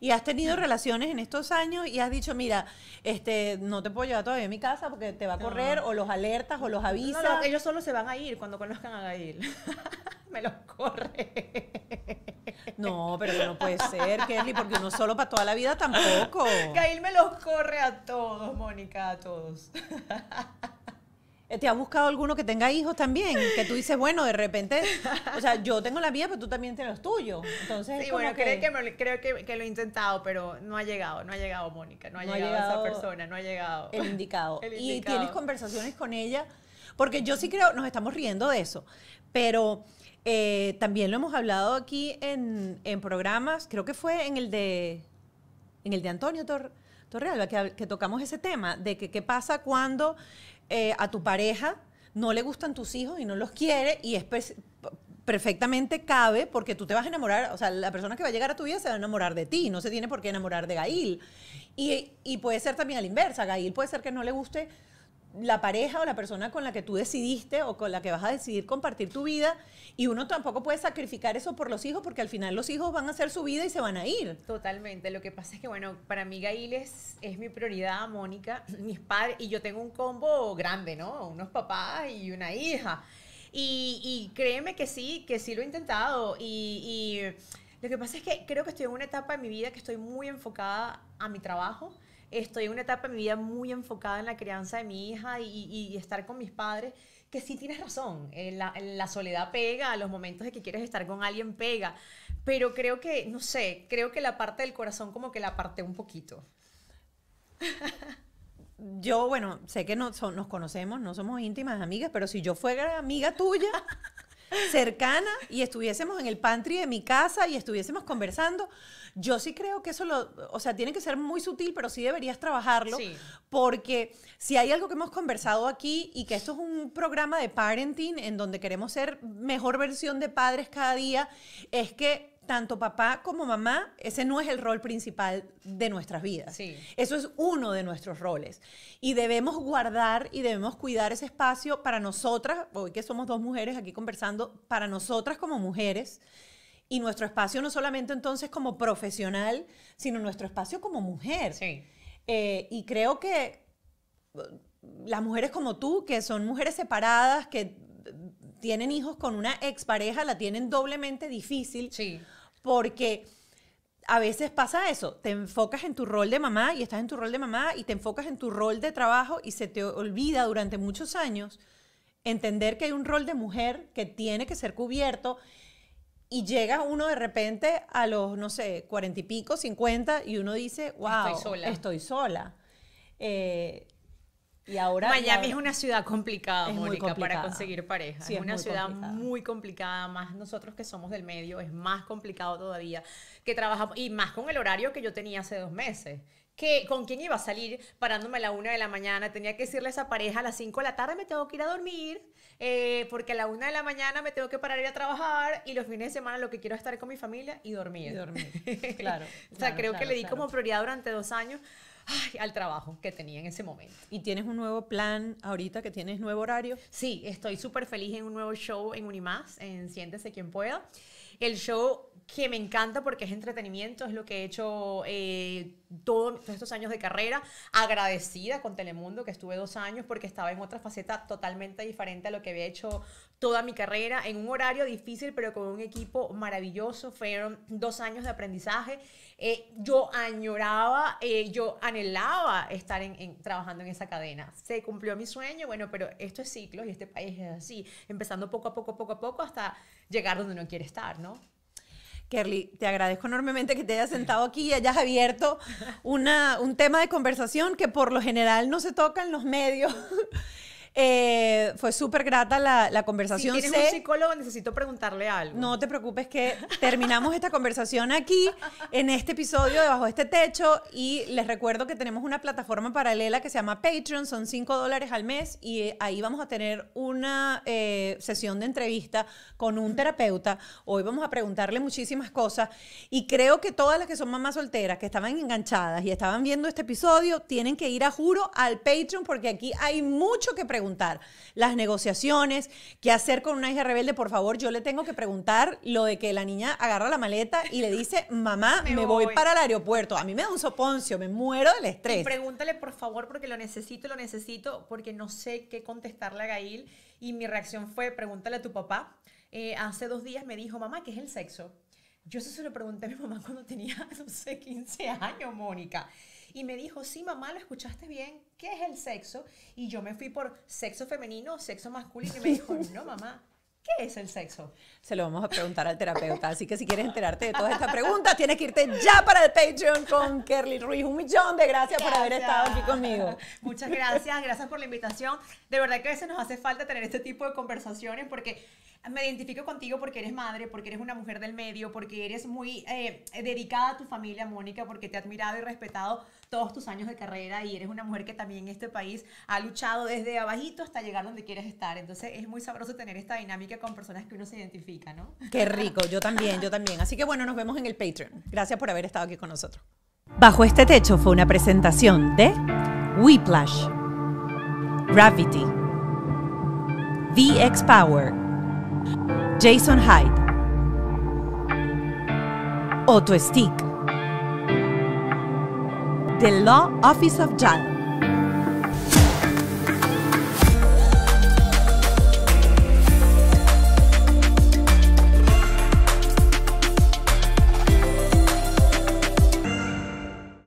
y has tenido relaciones en estos años y has dicho, mira, este, no te puedo llevar todavía a mi casa porque te va a correr, o los alertas, o los avisas. ellos solo se van a ir cuando conozcan a Gail. *laughs* Me los corre. No, pero no puede ser, Kelly, porque uno solo para toda la vida tampoco. Gail me los corre a todos, Mónica, a todos. *laughs* ¿Te has buscado alguno que tenga hijos también? Que tú dices, bueno, de repente, o sea, yo tengo la mía, pero tú también tienes los tuyos. Entonces, sí, bueno, que... creo, que, que, lo he intentado, pero no ha llegado, no ha llegado Mónica, no ha, llegado, esa persona, no ha llegado. El indicado. *laughs* Y tienes conversaciones con ella, porque yo sí creo, nos estamos riendo de eso, pero eh, también lo hemos hablado aquí en, programas, creo que fue en el de, en el de Antonio Torrealba, que, que tocamos ese tema, de que qué pasa cuando... Eh, a tu pareja, no le gustan tus hijos y no los quiere y es perfectamente cabe porque tú te vas a enamorar, o sea, la persona que va a llegar a tu vida se va a enamorar de ti, no se tiene por qué enamorar de Gail. Y, y puede ser también a la inversa, Gail puede ser que no le guste la pareja o la persona con la que tú decidiste o con la que vas a decidir compartir tu vida y uno tampoco puede sacrificar eso por los hijos porque al final los hijos van a hacer su vida y se van a ir. Totalmente, lo que pasa es que bueno, para mí Gail es, mi prioridad, Mónica, *clears throat* mis padres y yo tengo un combo grande, ¿no? Unos papás y una hija. Y, créeme que sí, que sí lo he intentado y, y lo que pasa es que creo que estoy en una etapa de mi vida que estoy muy enfocada a mi trabajo estoy en una etapa de mi vida muy enfocada en la crianza de mi hija y, estar con mis padres, que sí tienes razón, eh, la, soledad pega, los momentos de que quieres estar con alguien pega, pero creo que, no sé, creo que la parte del corazón como que la aparté un poquito. *laughs* Yo, bueno, sé que no, nos conocemos, no somos íntimas amigas, pero si yo fuera amiga tuya, cercana y estuviésemos en el pantry de mi casa y estuviésemos conversando. Yo sí creo que eso lo, o sea, tiene que ser muy sutil, pero sí deberías trabajarlo, porque si hay algo que hemos conversado aquí y que esto es un programa de parenting en donde queremos ser mejor versión de padres cada día, es que tanto papá como mamá, ese no es el rol principal de nuestras vidas. Eso es uno de nuestros roles. Y debemos guardar y debemos cuidar ese espacio para nosotras, hoy que somos dos mujeres aquí conversando, para nosotras como mujeres. Y nuestro espacio no solamente entonces como profesional, sino nuestro espacio como mujer. Eh, y creo que uh, las mujeres como tú, que son mujeres separadas, que uh, tienen hijos con una expareja, la tienen doblemente difícil. Sí porque a veces pasa eso, te enfocas en tu rol de mamá y estás en tu rol de mamá y te enfocas en tu rol de trabajo y se te olvida durante muchos años entender que hay un rol de mujer que tiene que ser cubierto y llega uno de repente a los, no sé, cuarenta y pico, cincuenta y uno dice, wow, estoy sola. Estoy sola. Eh, ahora, Miami es una ciudad complicada, Mónica, para conseguir pareja. es, una ciudad muy complicada, más nosotros que somos del medio, es más complicado todavía que trabajamos, y más con el horario que yo tenía hace dos meses. Que, ¿Con quién iba a salir parándome a la una de la mañana? Tenía que decirle a esa pareja a las 5 de la tarde me tengo que ir a dormir, eh, porque a la una de la mañana me tengo que parar a ir a trabajar y los fines de semana lo que quiero es estar con mi familia y dormir. Y dormir. *laughs* claro. o sea, creo que le di como prioridad durante dos años al trabajo que tenía en ese momento. ¿Y tienes un nuevo plan ahorita que tienes nuevo horario? Sí, estoy súper feliz en un nuevo show en Unimás, en Siéntese quien pueda. El show que me encanta porque es entretenimiento, es lo que he hecho eh, todos estos años de carrera, agradecida con Telemundo, que estuve dos años porque estaba en otra faceta totalmente diferente a lo que había hecho toda mi carrera, en un horario difícil, pero con un equipo maravilloso. Fueron dos años de aprendizaje. Eh, yo añoraba, eh, yo anhelaba estar en, trabajando en esa cadena. Se cumplió mi sueño, bueno, pero esto es ciclos y este país es así, empezando poco a poco, poco a poco, hasta llegar donde uno quiere estar, ¿no? Kerly, te agradezco enormemente que te hayas sentado aquí y hayas abierto una, un tema de conversación que por lo general no se toca en los medios. *laughs* Eh, fue súper grata la, conversación. Si tienes un psicólogo, necesito preguntarle algo. No te preocupes que terminamos esta conversación aquí, en este episodio debajo de este Techo. Y les recuerdo que tenemos una plataforma paralela que se llama Patreon. Son 5 dólares al mes y ahí vamos a tener una eh, sesión de entrevista con un terapeuta. Hoy vamos a preguntarle muchísimas cosas. Y creo que todas las que son mamás solteras, que estaban enganchadas y estaban viendo este episodio, tienen que ir a juro al Patreon porque aquí hay mucho que preguntar preguntar las negociaciones, qué hacer con una hija rebelde, por favor, yo le tengo que preguntar lo de que la niña agarra la maleta y le dice, *laughs* mamá, me, voy. para el aeropuerto. A mí me da un soponcio, me muero del estrés. pregúntale, por favor, porque lo necesito, lo necesito, porque no sé qué contestarle a Gail. Y mi reacción fue, pregúntale a tu papá. Eh, hace dos días me dijo, mamá, ¿qué es el sexo? Yo eso se lo pregunté a mi mamá cuando tenía, *laughs* no sé, 15 años, Mónica y me dijo, sí, mamá, lo escuchaste bien, ¿qué es el sexo? Y yo me fui por sexo femenino o sexo masculino y me dijo, no, mamá. ¿Qué es el sexo? Se lo vamos a preguntar al terapeuta. Así que si quieres enterarte de todas estas preguntas, tienes que irte ya para el Patreon con Kerly Ruiz. Un millón de gracias, por haber estado aquí conmigo. Muchas gracias, gracias por la invitación. De verdad que a veces nos hace falta tener este tipo de conversaciones porque me identifico contigo porque eres madre, porque eres una mujer del medio, porque eres muy eh, dedicada a tu familia, Mónica, porque te he admirado y respetado todos tus años de carrera y eres una mujer que también en este país ha luchado desde abajito hasta llegar donde quieres estar. Entonces es muy sabroso tener esta dinámica con personas que uno se identifica, ¿no? Qué rico, yo también, yo también. Así que bueno, nos vemos en el Patreon. Gracias por haber estado aquí con nosotros. Bajo este techo fue una presentación de Whiplash, Gravity, VX Power, Jason Hyde, Otto Stick. the Law Office of John.